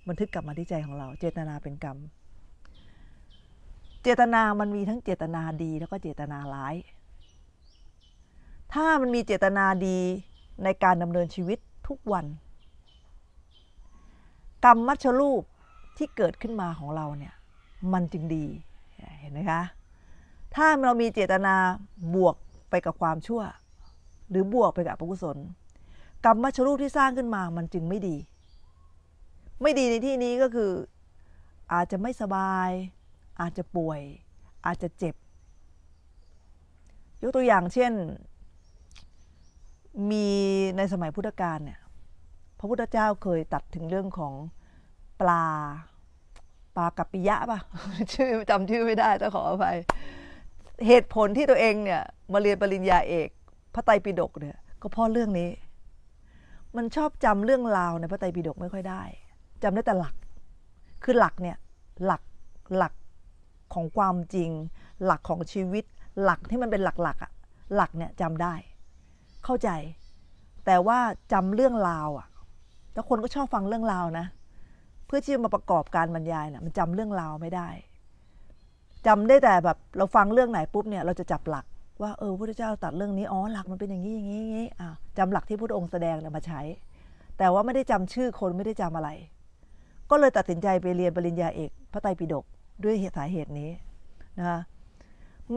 บันทึกกลับมาที่ใจของเรา เจตนาเป็นกรรมเจตนา มันมีทั้งเจตนาดีแล้วก็เจตนาร้าย ถ้ามันมีเจตนาดีในการดำเนินชีวิตทุกวัน กรรมมัชรูปที่เกิดขึ้นมาของเราเนี่ย มันจึงดี เห็นไหมคะ ถ้าเรามีเจตนาบวกไปกับความชั่ว หรือบวกไปกับุกุศล กรรมมัชรูปที่สร้างขึ้นมามันจึงไม่ดี ไม่ดีในที่นี้ก็คืออาจจะไม่สบายอาจจะป่วยอาจจะเจ็บ ยกตัวอย่างเช่นมีในสมัยพุทธกาลเนี่ยพระพุทธเจ้าเคยตัดถึงเรื่องของปลาปลากัปปิยะป่ะชื่อจำชื่อไม่ได้ต้องขออภัยเหตุผลที่ตัวเองเนี่ยมาเรียนปริญญาเอก พระไตรปิฎกเนี่ยก็เพราะเรื่องนี้ มันชอบจำเรื่องราวในพระไตรปิฎกไม่ค่อยได้ จำได้แต่หลักคือหลักเนี่ยหลักหลักของความจริงหลักของชีวิตหลักที่มันเป็นหลักๆอ่ะหลักเนี่ยจำได้ เข้าใจ แต่ว่าจำเรื่องราวอ่ะแล้วคนก็ชอบฟังเรื่องราวนะ เพื่อที่จะมาประกอบการบรรยายเนี่ยมันจำเรื่องราวไม่ได้ จำได้แต่แบบเราฟังเรื่องไหนปุ๊บเนี่ยเราจะจับหลักว่าเออพระเจ้าตัดเรื่องนี้อ๋อหลักมันเป็นอย่างนี้อย่างนี้อย่างนี้อ่ะจำหลักที่พระองค์แสดงเนี่ยมาใช้ แต่ว่าไม่ได้จำชื่อคนไม่ได้จำอะไร ก็เลยตัดสินใจไปเรียนปริญญาเอก พระไตรปิฎกด้วยสาเหตุนี้นะคะ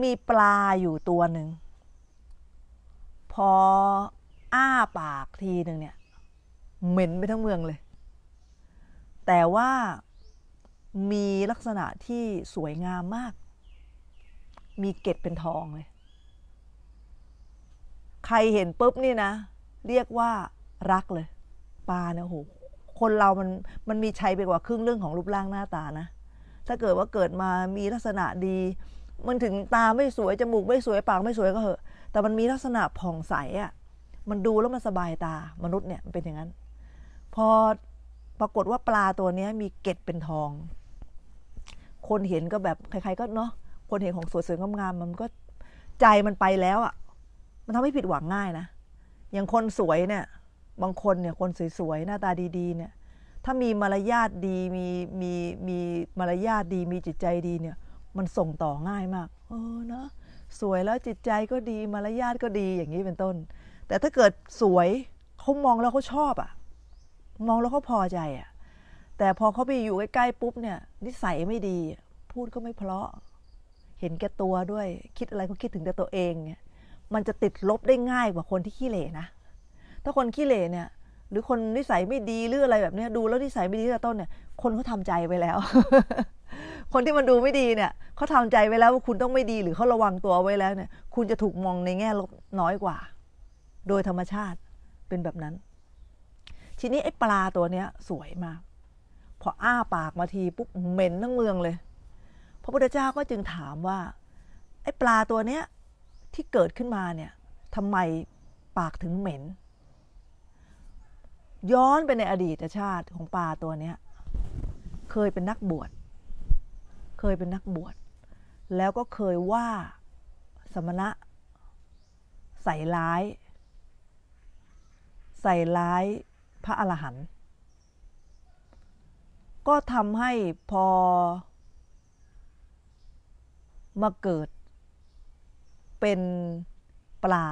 มีปลาอยู่ตัวหนึ่ง พออ้าปากทีหนึ่งเนี่ย เหม็นไปทั้งเมืองเลย แต่ว่ามีลักษณะที่สวยงามมาก มีเกต็ดเป็นทองเลย ใครเห็นปุ๊บนี่นะ เรียกว่ารักเลย ปลาเนี่ยโหคนเรามันมันมีชัยไปกว่าครึ่งเรื่องของรูปร่างหน้าตานะถ้าเกิดว่าเกิดมา มีลักษณะดี มันถึงตาไม่สวยจมูก ไม่สวย ปากไม่สวยก็เหอะ แต่มันมีลักษณะผ่องใสอะ่ะ มันดูแล้วมันสบายตามนุษย์เนี่ยมันเป็นอย่างนั้น พอปรากฏว่าปลาตัวนี้มีเกล็ดเป็นทอง คนเห็นก็แบบใครๆก็เนาะ คนเห็นของสวยสวยงามๆมันก็ใจมันไปแล้วอะ่ะมันทำให้ผิดหวังง่ายนะ อย่างคนสวยเนี่ย บางคนเนี่ยคนสวยๆหน้าตาดีๆเนี่ยถ้ามีมารยาทดีมีมีมีมารยาทดีมีจิตใจดีเนี่ย มันส่งต่อง่ายมาก เออนะ สวยแล้วจิตใจก็ดีมารยาทก็ดี อย่างนี้เป็นต้น แต่ถ้าเกิดสวยเขามองแล้วเขาชอบอะ่ะมองแล้วเขาพอใจอะ่ะแต่พอเขาไปอยู่ใกล้ๆปุ๊บเนี่ยนิสัย ไม่ดีพูดก็ไม่เพลาะ เห็นแก่ตัวด้วย คิดอะไรก็คิดถึงแต่ตัวเองเนี่ยมันจะติดลบได้ง่ายกว่าคนที่ขี้เหร่นะถ้าคนขี้เหร่เนี่ยหรือคนนิสัยไม่ดีหรืออะไรแบบนี้ดูแล้วนิสัยไม่ดีตั้งแต่ต้นเนี่ยคนเขาทาใจไปแล้ว คนที่มันดูไม่ดีเนี่ยเขาทำใจไว้แล้วว่าคุณต้องไม่ดีหรือเขาระวังตัวไว้แล้วเนี่ย คุณจะถูกมองในแง่ลบน้อยกว่า โดยธรรมชาติเป็นแบบนั้นทีนี้ไอ้ปลาตัวเนี้ย สวยมากพออ้าปากมาที ปุ๊บเหม็นทั้งเมืองเลยพระพุทธเจ้าก็จึงถามว่า ไอ้ปลาตัวเนี้ย ที่เกิดขึ้นมาเนี่ยทำไมปากถึงเหม็นย้อนไปในอดีตชาติของปลาตัวเนี้ย เคยเป็นนักบวช เคยเป็นนักบวช แล้วก็เคยว่าสมณะใส่ร้าย ใส่ร้ายพระอรหันต์ ก็ทำให้พอมาเกิด เป็นปลา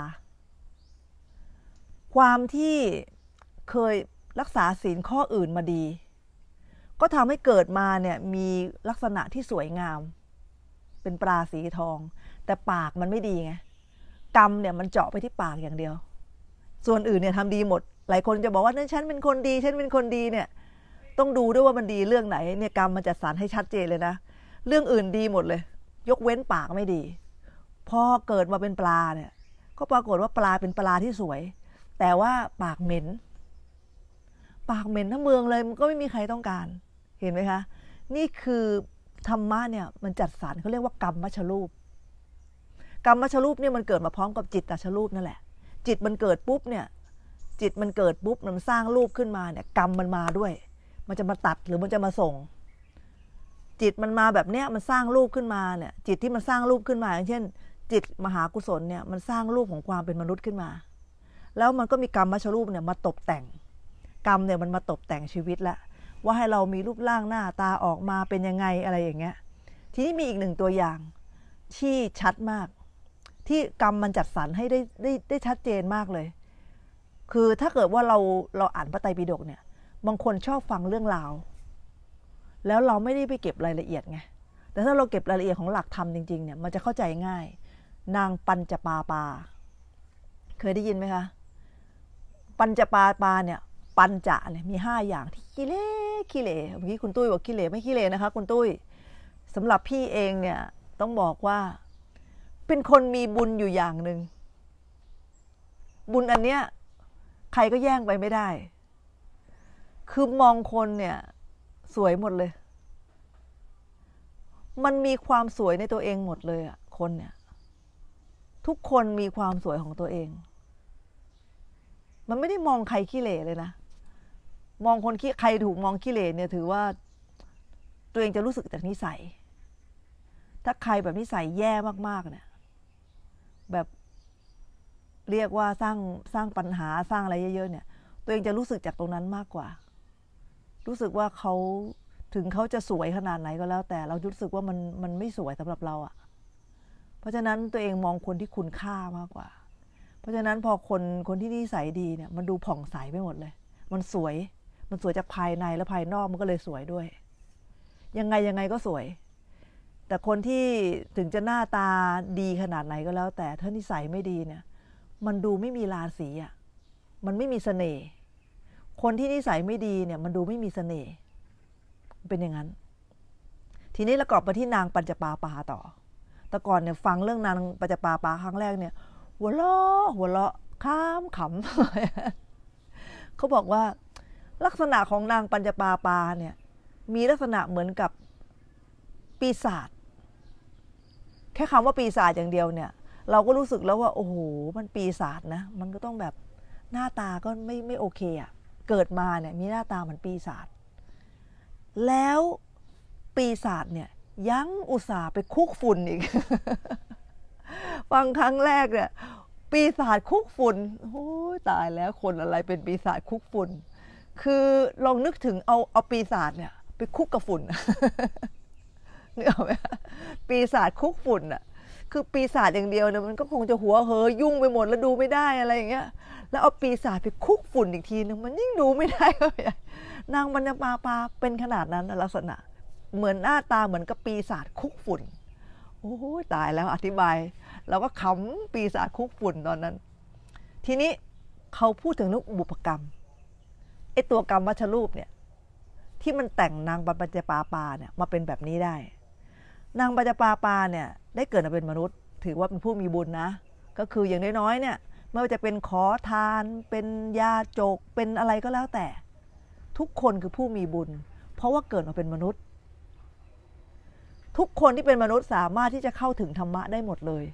ความที่เคยรักษาศีลข้ออื่นมาดี ก็ทำให้เกิดมาเนี่ยมีลักษณะที่สวยงาม เป็นปลาสีทอง แต่ปากมันไม่ดีไง กรรมเนี่ยมันเจาะไปที่ปากอย่างเดียว ส่วนอื่นเนี่ยทำดีหมด หลายคนจะบอกว่านั่นฉันเป็นคนดี ฉันเป็นคนดีเนี่ย ต้องดูด้วยว่ามันดีเรื่องไหน เนี่ยกรรมมันจะสารให้ชัดเจนเลยนะ เรื่องอื่นดีหมดเลย ยกเว้นปากไม่ดี พอเกิดมาเป็นปลาเนี่ย ก็ปรากฏว่าปลาเป็นปลาที่สวย แต่ว่าปากเหม็นากเหม็นทั้งเมืองเลยมันก็ไม่มีใครต้องการเห็นไหมคะนี่คือธรรมะเนี่ยมันจัดสรรเขาเรียกว่ากรรมมัชรูปกรรมมัชรูปเนี่ยมันเกิดมาพร้อมกับจิตตชรูปนั่นแหละจิตมันเกิดปุ๊บเนี่ยจิตมันเกิดปุ๊บมันสร้างรูปขึ้นมาเนี่ยกรรมมันมาด้วย มันจะมาตัดหรือมันจะมาส่ง จิตมันมาแบบเนี้ยมันสร้างรูปขึ้นมาเนี่ยจิตที่มันสร้างรูปขึ้นมา อย่างเช่น จิตมหากุศลเนี่ยมันสร้างรูปของความเป็นมนุษย์ขึ้นมา แล้วมันก็มีกรรมมัชรูปเนี่ยมาตกแต่งกรรมเนี่ยมันมาตกแต่งชีวิตละ ว่าให้เรามีรูปร่างหน้าตาออกมาเป็นยังไงอะไรอย่างเงี้ย ทีนี้มีอีกหนึ่งตัวอย่าง ที่ชัดมาก ที่กรรมมันจัดสรรให้ได้ได้ได้ชัดเจนมากเลย คือถ้าเกิดว่าเราเราอ่านพระไตรปิฎกเนี่ย บางคนชอบฟังเรื่องราว แล้วเราไม่ได้ไปเก็บรายละเอียดไง แต่ถ้าเราเก็บรายละเอียดของหลักธรรมจริง ๆเนี่ยมันจะเข้าใจง่าย นางปัญจปาปา เคยได้ยินไหมคะปัญจปาปาเนี่ยปัญจะเนี่ยมี5อย่างที่กิเลสกิเลสเมื่อกี้ คุณตุ้ยบอกกิเลสไม่กิเลสนะคะคุณตุ้ย สำหรับพี่เองเนี่ย ต้องบอกว่า เป็นคนมีบุญอยู่อย่างหนึ่งบุญอันเนี้ย ใครก็แย่งไปไม่ได้ คือมองคนเนี่ย สวยหมดเลย มันมีความสวยในตัวเองหมดเลยอะ คนเนี่ย ทุกคนมีความสวยของตัวเอง มันไม่ได้มองใครขี้เหร่เลยนะมองคนีใครถูกมองขี้เหร่เนี่ย ถือว่าตัวเองจะรู้สึกจากนิสัย ถ้าใครแบบนิสัยแย่มากๆ เนี่ย แบบเรียกว่าสร้างสร้างปัญหาสร้างอะไรเยอะ ๆ เนี่ย ตัวเองจะรู้สึกจากตรงนั้นมากกว่า รู้สึกว่าเขาถึงเขาจะสวยขนาดไหนก็แล้ว แต่เรารู้สึกว่ามันมันไม่สวยสำหรับเราอะ่ะ เพราะฉะนั้นตัวเองมองคนที่คุณค่ามากกว่า เพราะฉะนั้นพอคนคนที่นิสัยดีเนี่ยมันดูผ่องใสไปหมดเลย มันสวยมันสวยจากภายในและภายนอกมันก็เลยสวยด้วย ยังไงยังไงก็สวย แต่คนที่ถึงจะหน้าตาดีขนาดไหนก็แล้ว แต่ถ้านิสัยไม่ดีเนี่ย มันดูไม่มีราศีอ่ะมันไม่มีสเสน่ห์คนที่นิสัยไม่ดีเนี่ย มันดูไม่มีสเสน่ห์เป็นอย่างนั้น ทีนี้เรากับมาที่นางปัญจปาปาต่อ แต่ก่อนเนี่ยฟังเรื่องนางปัญจปาปาครั้งแรกเนี่ยหัวเราะหัวเราะข้ามขำเขาบอกว่าลักษณะของนางปัญจปาปาเนี่ยมีลักษณะเหมือนกับปีศาจแค่คำว่าปีศาจอย่างเดียวเนี่ยเราก็รู้สึกแล้วว่าโอ้โหมันปีศาจนะมันก็ต้องแบบหน้าตาก็ไม่ไม่โอเคอะ่ะเกิดมาเนี่ยมีหน้าตาเหมือนปีศาจแล้วปีศาจเนี่ยยังอุตส่าห์ไปคุกฝุ่นอีกฟังครั้งแรกเนี่ยปีศาจคุกฝุ่นโอ้ยตายแล้วคนอะไรเป็นปีศาจคุกฝุ่นคือลองนึกถึงเอาเอาปีศาจเนี่ยไปคุกกับฝุ่นนึกออกไหมปีศาจคุกฝุ่นอะคือปีศาจอย่างเดียวเนี่ยมันก็คงจะหัวเหอยุ่งไปหมดแล้วดูไม่ได้อะไรอย่างเงี้ย แล้วเอาปีศาจไปคุกฝุ่นอีกทีนึงมันยิ่งดูไม่ได้เลยนางบรรพปาปาเป็นขนาดนั้นลักษณะ เหมือนหน้าตาเหมือนกับปีศาจคุกฝุ่นโอ้ตายแล้วอธิบายเราก็ขำปีศาจคุกฝุ่นตอนนั้น ทีนี้เขาพูดถึงเรื่องบุพกรรมไอตัวกรรมวัชรูปเนี่ยที่มันแต่งนางปัจจปาปาเนี่ยมาเป็นแบบนี้ได้ นางปัจจปาปาเนี่ยได้เกิดมาเป็นมนุษย์ ถือว่าเป็นผู้มีบุญนะ ก็คืออย่างน้อยๆเนี่ยไม่ว่าจะเป็นขอทาน เป็นยาจกเป็นอะไรก็แล้วแต่ ทุกคนคือผู้มีบุญ เพราะว่าเกิดมาเป็นมนุษย์ ทุกคนที่เป็นมนุษย์สามารถที่จะเข้าถึงธรรมะได้หมดเลย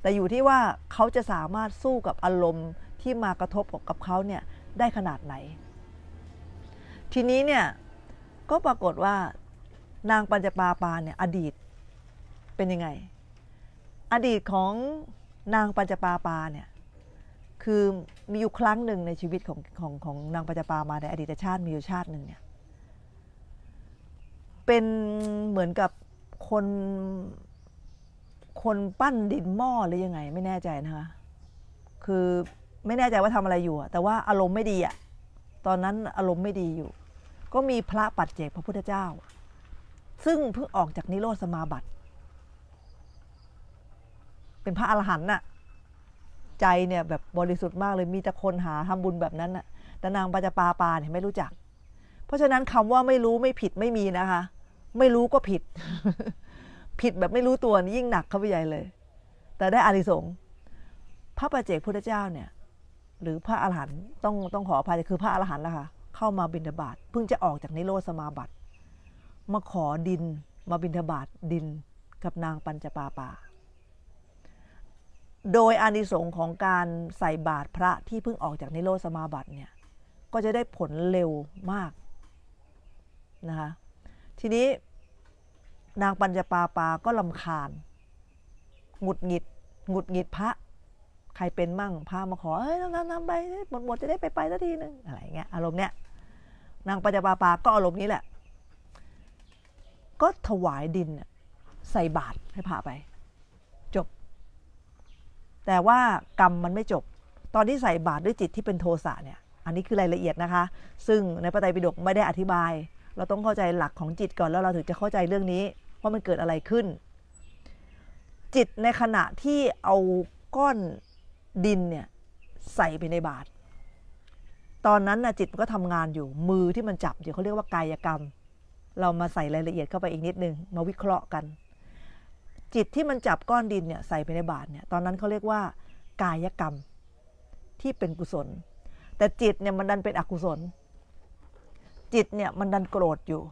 แต่อยู่ที่ว่าเขาจะสามารถสู้กับอารมณ์ที่มากระทบกับเขาเนี่ยได้ขนาดไหนทีนี้เนี่ยก็ปรากฏว่านางปัญจปาปาเนี่ย อดีตเป็นยังไงอดีตของนางปัญจปาปาเนี่ยคือมีอยู่ครั้งหนึ่งในชีวิตของของของนางปัญจปามาในอดีตชาติมีอยู่ชาติหนึ่งเนี่ยเป็นเหมือนกับคนคนปั้นดินหม้อหรือยังไง ไม่แน่ใจนะคะคือไม่แน่ใจว่าทำอะไรอยู่แต่ว่าอารมณ์ไม่ดีอะ่ะตอนนั้นอารมณ์ไม่ดีอยู่ ก็มีพระปัจเจกพระพุทธเจ้า ซึ่งเพิ่งออกจากนิโรธสมาบัติ เป็นพระอรหันต์น่ะ ใจเนี่ยแบบบริสุทธิ์มากเลย มีแต่คนหาทำบุญแบบนั้นน่ะแต่นางปัจจปาปาเนี่ยไม่รู้จัก เพราะฉะนั้นคำว่าไม่รู้ไม่ผิดไม่มีนะคะ ไม่รู้ก็ผิด ผิดแบบไม่รู้ตัวนี่ยิ่งหนักเข้าไปใหญ่เลย แต่ได้อานิสงส์พระปัจเจกพุทธเจ้าเนี่ยหรือพระอาหารหันต์ต้องต้องขออภัยคือพระอาหารหันต์ละค่ะเข้ามาบินทบาทเพิ่งจะออกจากนิโรธสมาบัติมาขอดิน มาบินทบาทดินกับนางปัญจปาปา โดยอานิสงส์ของการใส่บาตรพระที่เพิ่งออกจากนิโรธสมาบัติเนี่ยก็จะได้ผลเร็วมากนะคะทีนี้นางปัญจปาปาก็ลำคาญหงุดหงิดหงุดหงิดพระใครเป็นมั่ง พามาขอเฮ้ยนำนำไปหมดหมดจะได้ไปไปสักที นึง อะไรเงี้ยอารมณ์เนี้ยนางปัจจาปาก็อารมณ์นี้แหละ ก็ถวายดินใส่บาตรให้พาไปจบ แต่ว่ากรรมมันไม่จบ ตอนที่ใส่บาตรด้วยจิตที่เป็นโทสะเนี่ย อันนี้คือรายละเอียดนะคะ ซึ่งในพระไตรปิฎกไม่ได้อธิบาย เราต้องเข้าใจหลักของจิตก่อนแล้วเราถึงจะเข้าใจเรื่องนี้ว่ามันเกิดอะไรขึ้น จิตในขณะที่เอาก้อนดินเนี่ยใส่ไปในบาตรตอนนั้นนะจิตมันก็ทำงานอยู่ มือที่มันจับเดี๋ยวเขาเรียกว่ากายกรรม เรามาใส่รายละเอียดเข้าไปอีกนิดนึง มาวิเคราะห์กัน จิตที่มันจับก้อนดินเนี่ยใส่ไปในบาตรเนี่ย ตอนนั้นเขาเรียกว่ากายกรรมที่เป็นกุศล แต่จิตเนี่ยมันดันเป็นอกุศล จิตเนี่ยมันดันโกรธอยู่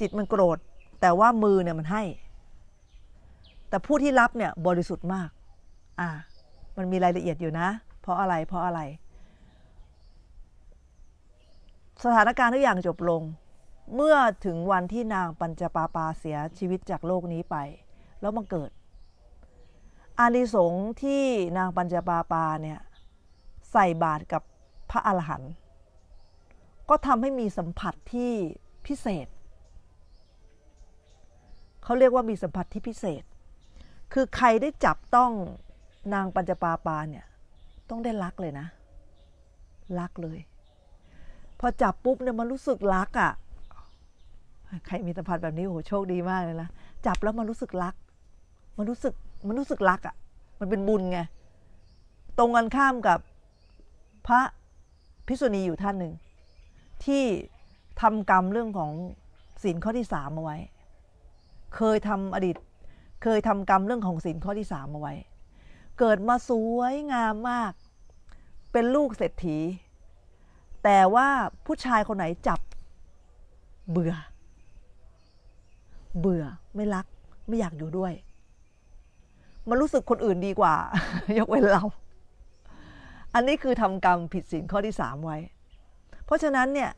จิตมันโกรธ แต่ว่ามือเนี่ยมันให้ แต่ผู้ที่รับเนี่ยบริสุทธิ์มาก อ่ามันมีรายละเอียดอยู่นะ เพราะอะไร เพราะอะไร สถานการณ์ทุกอย่างจบลง เมื่อถึงวันที่นางปัญจปาปาเสียชีวิตจากโลกนี้ไปแล้วมาเกิดอานิสงส์ที่นางปัญจปาปาเนี่ยใส่บาตรกับพระอรหันต์ก็ทำให้มีสัมผัสที่พิเศษเขาเรียกว่ามีสัมผัสที่พิเศษ คือใครได้จับต้องนางปัญจปาปาเนี่ยต้องได้รักเลยนะ รักเลย พอจับปุ๊บเนี่ยมันรู้สึกรักอะ่ะใครมีสัมผัสแบบนี้ โอ้โหโชคดีมากเลยนะจับแล้วมันรู้สึกรักมันรู้สึกมันรู้สึกรักอะ่ะมันเป็นบุญไง ตรงกันข้ามกับพระพิษุณีอยู่ท่านหนึ่งที่ทำกรรมเรื่องของศีลข้อที่สามเอาไว้ เคยทำอดีต เคยทำกรรมเรื่องของศีลข้อที่สามเอาไว้เกิดมาสวยงามมาก เป็นลูกเศรษฐี แต่ว่าผู้ชายคนไหนจับเบื่อ เบื่อไม่รัก ไม่อยากอยู่ด้วย มันรู้สึกคนอื่นดีกว่า ยกเว้นเรา อันนี้คือทำกรรมผิดศีลข้อที่สามไว้ เพราะฉะนั้นเนี่ย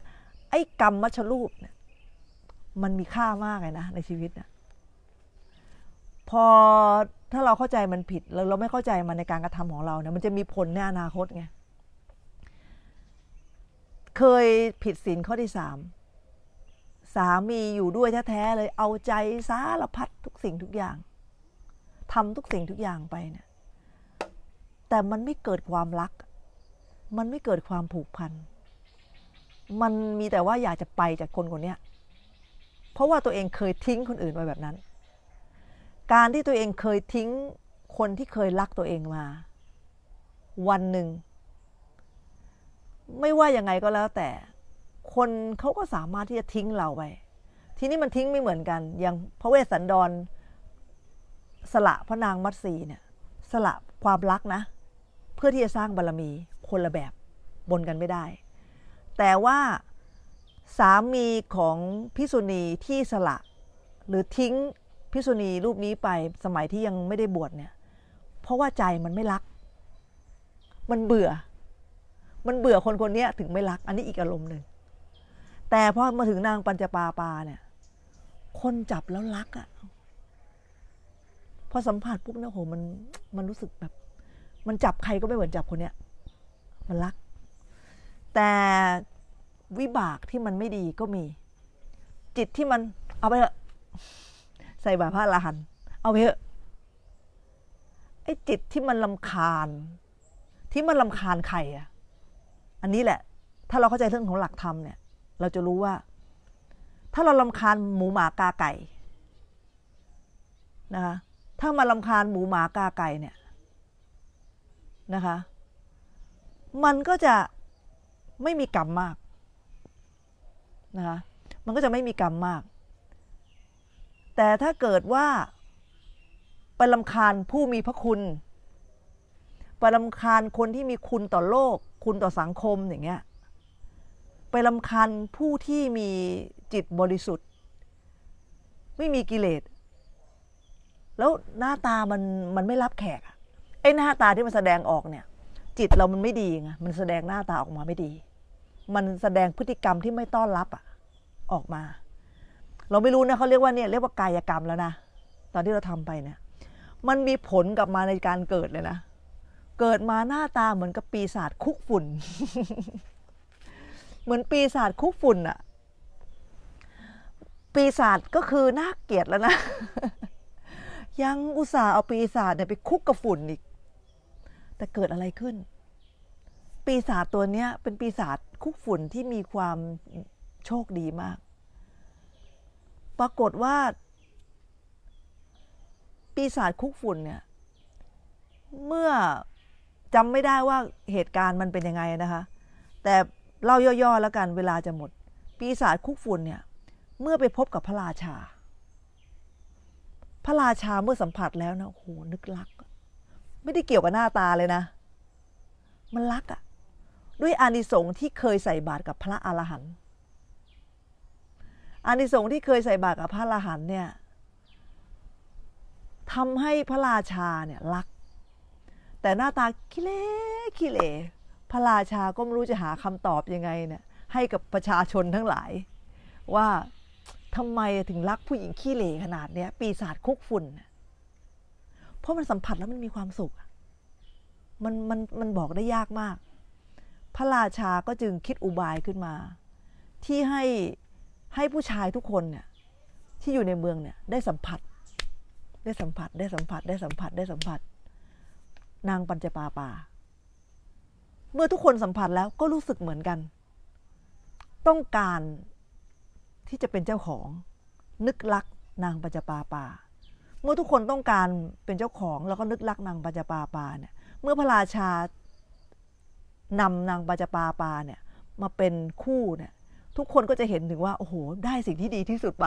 ไอ้กรรมมัชรูปเนี่ยมันมีค่ามากเลยนะในชีวิตนยพอถ้าเราเข้าใจมันผิดแล้วเราไม่เข้าใจมันในการกระทำของเราเนี่ย มันจะมีผลในอนาคตไงเคยผิดศีลข้อที่สามสามีอยู่ด้วยแท้ๆเลย เอาใจสารพัดทุกสิ่งทุกอย่าง ทำทุกสิ่งทุกอย่างไปเนี่ย แต่มันไม่เกิดความรักมันไม่เกิดความผูกพันมันมีแต่ว่าอยากจะไปจากคนคนนี้เพราะว่าตัวเองเคยทิ้งคนอื่นไว้แบบนั้นการที่ตัวเองเคยทิ้งคนที่เคยรักตัวเองมา วันหนึ่ง ไม่ว่ายังไงก็แล้วแต่ คนเขาก็สามารถที่จะทิ้งเราไปทีนี้มันทิ้งไม่เหมือนกัน อย่างพระเวสสันดร สละพระนางมัตสีเนี่ยสละความรักนะ เพื่อที่จะสร้างบารรมีคนละแบบบนกันไม่ได้ แต่ว่าสามีของพิษุณีที่สละหรือทิ้งพิษุณี รูปนี้ไปสมัยที่ยังไม่ได้บวชเนี่ย เพราะว่าใจมันไม่รัก มันเบื่อ มันเบื่อคนคนนี้ถึงไม่รัก อันนี้อีกอารมณ์หนึ่งแต่พอมาถึงนางปัญจปาปาเนี่ย คนจับแล้วรักอะ่ะพอสัมผัสปุ๊บนะโหมันมันรู้สึกแบบ มันจับใครก็ไม่เหมือนจับคนเนี้ยมันรัก แต่วิบากที่มันไม่ดีก็มี จิตที่มันเอาไปเถอะใส่บาตรพระอรหันต์เอาไปเถอะไอ้จิตที่มันลำคาญ ที่มันลำคาญใครอะอันนี้แหละ ถ้าเราเข้าใจเรื่องของหลักธรรมเนี่ย เราจะรู้ว่า ถ้าเราลำคาญหมูหมากาไก่นะคะถ้ามาลำคาญหมูหมากาไก่เนี่ยนะคะ มันก็จะไม่มีกรรมมากนะคะมันก็จะไม่มีกรรมมากแต่ถ้าเกิดว่าไปลำคาญผู้มีพระคุณไปลำคาญคนที่มีคุณต่อโลก คุณต่อสังคมอย่างเงี้ยไปลำคาญผู้ที่มีจิตบริสุทธิ์ ไม่มีกิเลสแล้วหน้าตามันมันไม่รับแขกไอ้หน้าตาที่มันแสดงออกเนี่ย จิตเรามันไม่ดีไงมันแสดงหน้าตาออกมาไม่ดี มันแสดงพฤติกรรมที่ไม่ต้อนรับอะออกมาเราไม่รู้นะเขาเรียกว่าเนี่ยเรียกว่า กายกรรมแล้วนะ ตอนที่เราทำไปเนี่ย มันมีผลกลับมาในการเกิดเลยนะ เกิดมาหน้าตาเหมือนกับปีศาจคุกฝุ่นเหมือนปีศาจคุกฝุ่นอะปีศาจก็คือน่าเกลียดแล้วนะยังอุตส่าห์เอาปีศาจเนี่ยไปคุกกับฝุ่นอีก แต่เกิดอะไรขึ้น ปีศาจตัวเนี้ยเป็นปีศาจคุกฝุ่นที่มีความโชคดีมากปรากฏว่า ปีศาจคุกฝุ่น เนี่ย เมื่อจำไม่ได้ว่าเหตุการณ์มันเป็นยังไงนะคะ แต่เล่าย่อๆแล้วกันเวลาจะหมด ปีศาจคุกฝุ่นเนี่ย เมื่อไปพบกับพระราชา พระราชาเมื่อสัมผัสแล้วนะโหนึกรัก ไม่ได้เกี่ยวกับหน้าตาเลยนะ มันรักอะด้วยอานิสงส์ที่เคยใส่บาตรกับพระอรหันต์อานิสงส์ที่เคยใส่บาตรกับพระลาหันเนี่ยทำให้พระราชาเนี่ยรัก แต่หน้าตาขี้เละขี้เละพระราชาก็ไม่รู้จะหาคำตอบยังไงเนี่ย ให้กับประชาชนทั้งหลาย ว่าทำไมถึงรักผู้หญิงขี้เหล่ขนาดเนี้ย ปีศาจคุกฝุ่น เพราะมันสัมผัสแล้วมันมีความสุข มันมันมันบอกได้ยากมาก พระราชาก็จึงคิดอุบายขึ้นมา ที่ให้ให้ผู้ชายทุกคนเนี่ย ที่อยู่ในเมืองเนี่ยได้สัมผัสได้สัมผัสได้สัมผัสได้สัมผัสได้สัมผัส นางปัญจปาปา เมื่อทุกคนสัมผัสแล้วก็รู้สึกเหมือนกัน ต้องการที่จะเป็นเจ้าของ นึกรัก นางปัญจปาปา เมื่อทุกคนต้องการเป็นเจ้าของ แล้วก็นึกรัก นางปัญจปาปาเนี่ย เมื่อพระราชานำนางปัญจปาปาเนี่ย มาเป็นคู่เนี่ยทุกคนก็จะเห็นถึงว่าโอ้โหได้สิ่งที่ดีที่สุดไป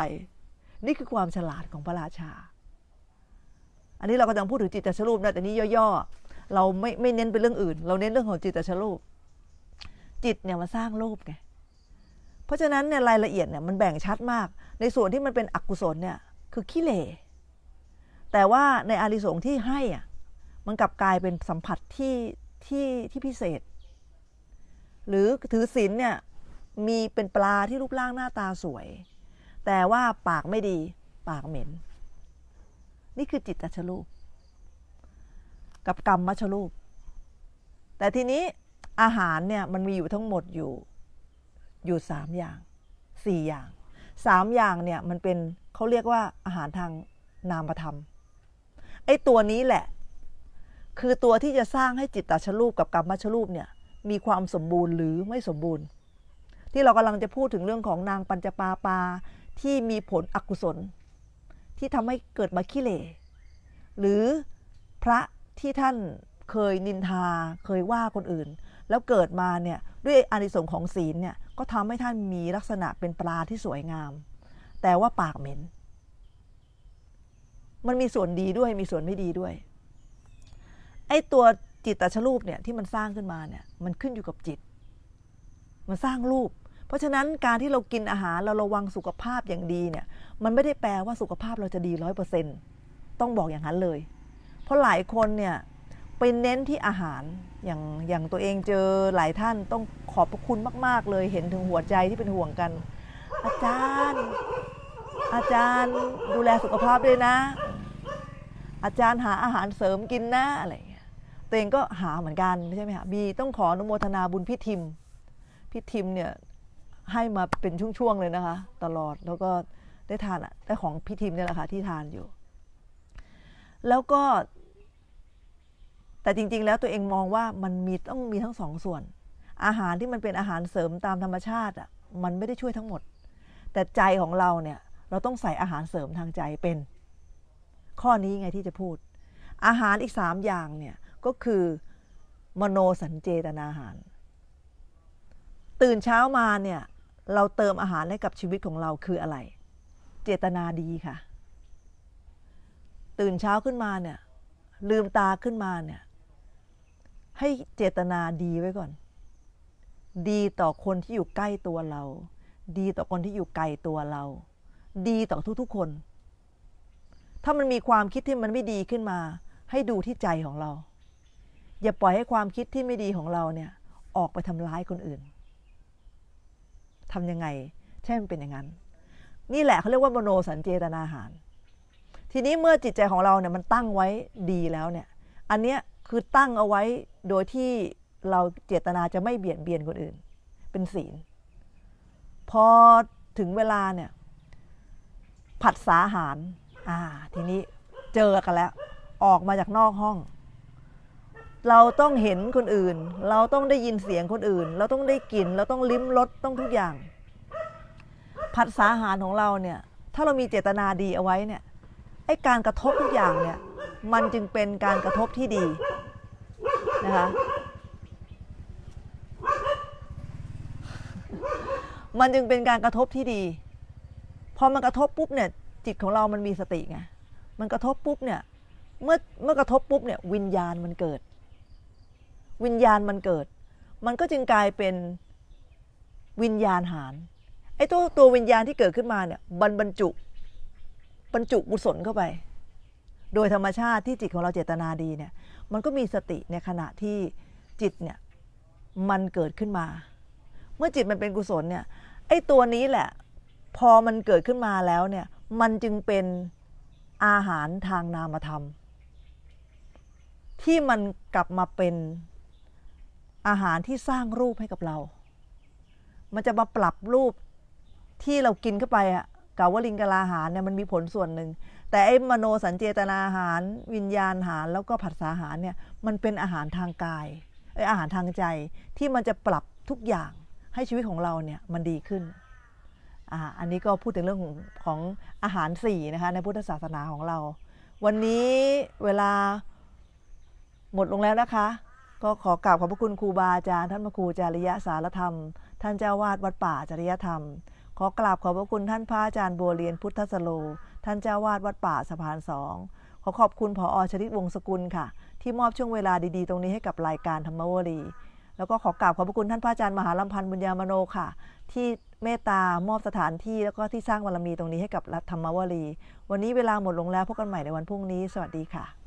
นี่คือความฉลาดของพระราชา อันนี้เราก็ยังพูดถึงจิตตชรูปนะแต่นี้ย่อๆเราไม่ไม่เน้นไปเรื่องอื่น เราเน้นเรื่องของจิตตชรูปจิตเนี่ยมาสร้างรูปไงเพราะฉะนั้นเนี่ยรายละเอียดเนี่ยมันแบ่งชัดมาก ในส่วนที่มันเป็นอกุศลเนี่ย คือขี้เหร่แต่ว่าในอาริสงที่ให้อ่ะมันกลับกลายเป็นสัมผัสที่ที่ที่พิเศษ หรือถือศีลเนี่ยมีเป็นปลาที่รูปร่างหน้าตาสวย แต่ว่าปากไม่ดีปากเหม็น นี่คือจิตตชรูปกับกรรมมชรูป แต่ทีนี้อาหารเนี่ยมันมีอยู่ทั้งหมดอยู่อยู่สามอย่างสี่อย่างสามอย่างเนี่ยมันเป็นเขาเรียกว่าอาหารทางนามธรรม ไอ้ตัวนี้แหละ คือตัวที่จะสร้างให้จิตตชรูปกับกรรมชรูปเนี่ยมีความสมบูรณ์หรือไม่สมบูรณ์ที่เรากำลังจะพูดถึงเรื่องของนางปัญจปาปาที่มีผลอกุศล ที่ทำให้เกิดมาขี้เหร่หรือพระที่ท่านเคยนินทาเคยว่าคนอื่น แล้วเกิดมาเนี่ยด้วยอานิสงส์ของศีลเนี่ยก็ทำให้ท่านมีลักษณะเป็นปลาที่สวยงาม แต่ว่าปากเหม็น มันมีส่วนดีด้วยมีส่วนไม่ดีด้วยไอ้ตัวจิตตชรูปเนี่ยที่มันสร้างขึ้นมาเนี่ยมันขึ้นอยู่กับจิต มันสร้างรูปราะฉะนั้นการที่เรากินอาหารเราระวังสุขภาพอย่างดีเนี่ย มันไม่ได้แปลว่าสุขภาพเราจะดีร้อยเปอร์เซ็นต์ต้องบอกอย่างนั้นเลย เพราะหลายคนเนี่ยไปเน้นที่อาหารอย่างอย่างตัวเองเจอหลายท่านต้องขอบพระคุณมากๆ เลยเห็นถึงหัวใจที่เป็นห่วงกัน อาจารย์อาจารย์ดูแลสุขภาพด้วยนะ อาจารย์หาอาหารเสริมกินนะอะไรอย่างเงี้ยตัวเองก็หาเหมือนกันใช่ไหมคะมีต้องขออนุโมทนาบุญพี่ทิมพี่ทิมเนี่ยให้มาเป็นช่วงๆเลยนะคะ ตลอดแล้วก็ได้ทานอ่ะได้ของพี่ทีมเนี่ยแหละค่ะที่ทานอยู่ แล้วก็ แต่จริงๆ แล้วตัวเองมองว่ามันมีต้องมีทั้งสองส่วน อาหารที่มันเป็นอาหารเสริมตามธรรมชาติ อ่ะ มันไม่ได้ช่วยทั้งหมด แต่ใจของเราเนี่ย เราต้องใส่อาหารเสริมทางใจเป็นข้อนี้ไงที่จะพูด อาหารอีกสามอย่างเนี่ยก็คือมโนสัญเจตนาอาหาร ตื่นเช้ามาเนี่ยเราเติมอาหารให้กับชีวิตของเราคืออะไร เจตนาดีค่ะ ตื่นเช้าขึ้นมาเนี่ยลืมตาขึ้นมาเนี่ย ให้เจตนาดีไว้ก่อน ดีต่อคนที่อยู่ใกล้ตัวเรา ดีต่อคนที่อยู่ไกลตัวเรา ดีต่อทุก ๆคน ถ้ามันมีความคิดที่มันไม่ดีขึ้นมา ให้ดูที่ใจของเรา อย่าปล่อยให้ความคิดที่ไม่ดีของเราเนี่ยออกไปทำร้ายคนอื่นทํำยังไงใช่มันเป็นอย่างนั้น นี่แหละเขาเรียกว่ามโนสัญเจตนาหาร ทีนี้เมื่อจิตใจของเราเนี่ยมันตั้งไว้ดีแล้วเนี่ย อันเนี้ยคือตั้งเอาไว้โดยที่เราเจตนาจะไม่เบียดเบียนคนอื่น เป็นศีลพอถึงเวลาเนี่ย ผัดสาหาร อ่า ทีนี้เจอกันแล้วออกมาจากนอกห้องเราต้องเห็นคนอื่น เราต้องได้ยินเสียงคนอื่น เราต้องได้กลิ่น เราต้องลิ้มรส ต้องทุกอย่าง ผัสสาหารของเราเนี่ย ถ้าเรามีเจตนาดีเอาไว้เนี่ย ไอการกระทบทุกอย่างเนี่ย มันจึงเป็นการกระทบที่ดีนะคะ มันจึงเป็นการกระทบที่ดี พอมันกระทบปุ๊บเนี่ย จิตของเรามันมีสติไง มันกระทบปุ๊บเนี่ย เมื่อเมื่อกระทบปุ๊บเนี่ยวิญญาณมันเกิดวิญญาณมันเกิด มันก็จึงกลายเป็นวิญญาณหารไอ้ตัวตัววิญญาณที่เกิดขึ้นมาเนี่ยบรรบรรจุบรรจุกุศลเข้าไป โดยธรรมชาติที่จิตของเราเจตนาดีเนี่ย มันก็มีสติ ในขณะที่จิตเนี่ยมันเกิดขึ้นมา เมื่อจิตมันเป็นกุศลเนี่ย ไอ้ตัวนี้แหละ พอมันเกิดขึ้นมาแล้วเนี่ย มันจึงเป็นอาหารทางนามธรรม ที่มันกลับมาเป็นอาหารที่สร้างรูปให้กับเรา มันจะมาปรับรูปที่เรากินเข้าไปอะกาวลิงกลาอาหารเนี่ยมันมีผลส่วนหนึ่ง แต่ไอ้มโนสัญเจตนาอาหาร วิญญาณอาหาร แล้วก็ผัสสะอาหารเนี่ย มันเป็นอาหารทางกายไอ้อาหารทางใจที่มันจะปรับทุกอย่างให้ชีวิตของเราเนี่ยมันดีขึ้น อ่าอันนี้ก็พูดถึงเรื่องของของอาหารสี่นะคะในพุทธศาสนาของเรา วันนี้เวลา หมดลงแล้วนะคะก็ขอกราบขอบพระคุณครูบาอาจารย์ ท่านพระครูจริยสารธรรม ท่านเจ้าวาดวัดป่าจริยธรรม ขอกราบขอบพระคุณท่านพระอาจารย์บัวเรียนพุทธสโล ท่านเจ้าวาดวัดป่าสะพานสองขอขอบคุณผออชลิตวงศกุลค่ะ ที่มอบช่วงเวลาดีๆ ตรงนี้ให้กับรายการธรรมวรีแล้วก็ขอกราบขอบพระคุณท่านพระอาจารย์มหาลำพันธ์บุญญามโนค่ะ ที่เมตตามอบสถานที่แล้วก็ที่สร้างวารมีตรงนี้ให้กับรัฐธรรมวรีวันนี้เวลาหมดลงแล้วพบกันใหม่ในวันพรุ่งนี้สวัสดีค่ะ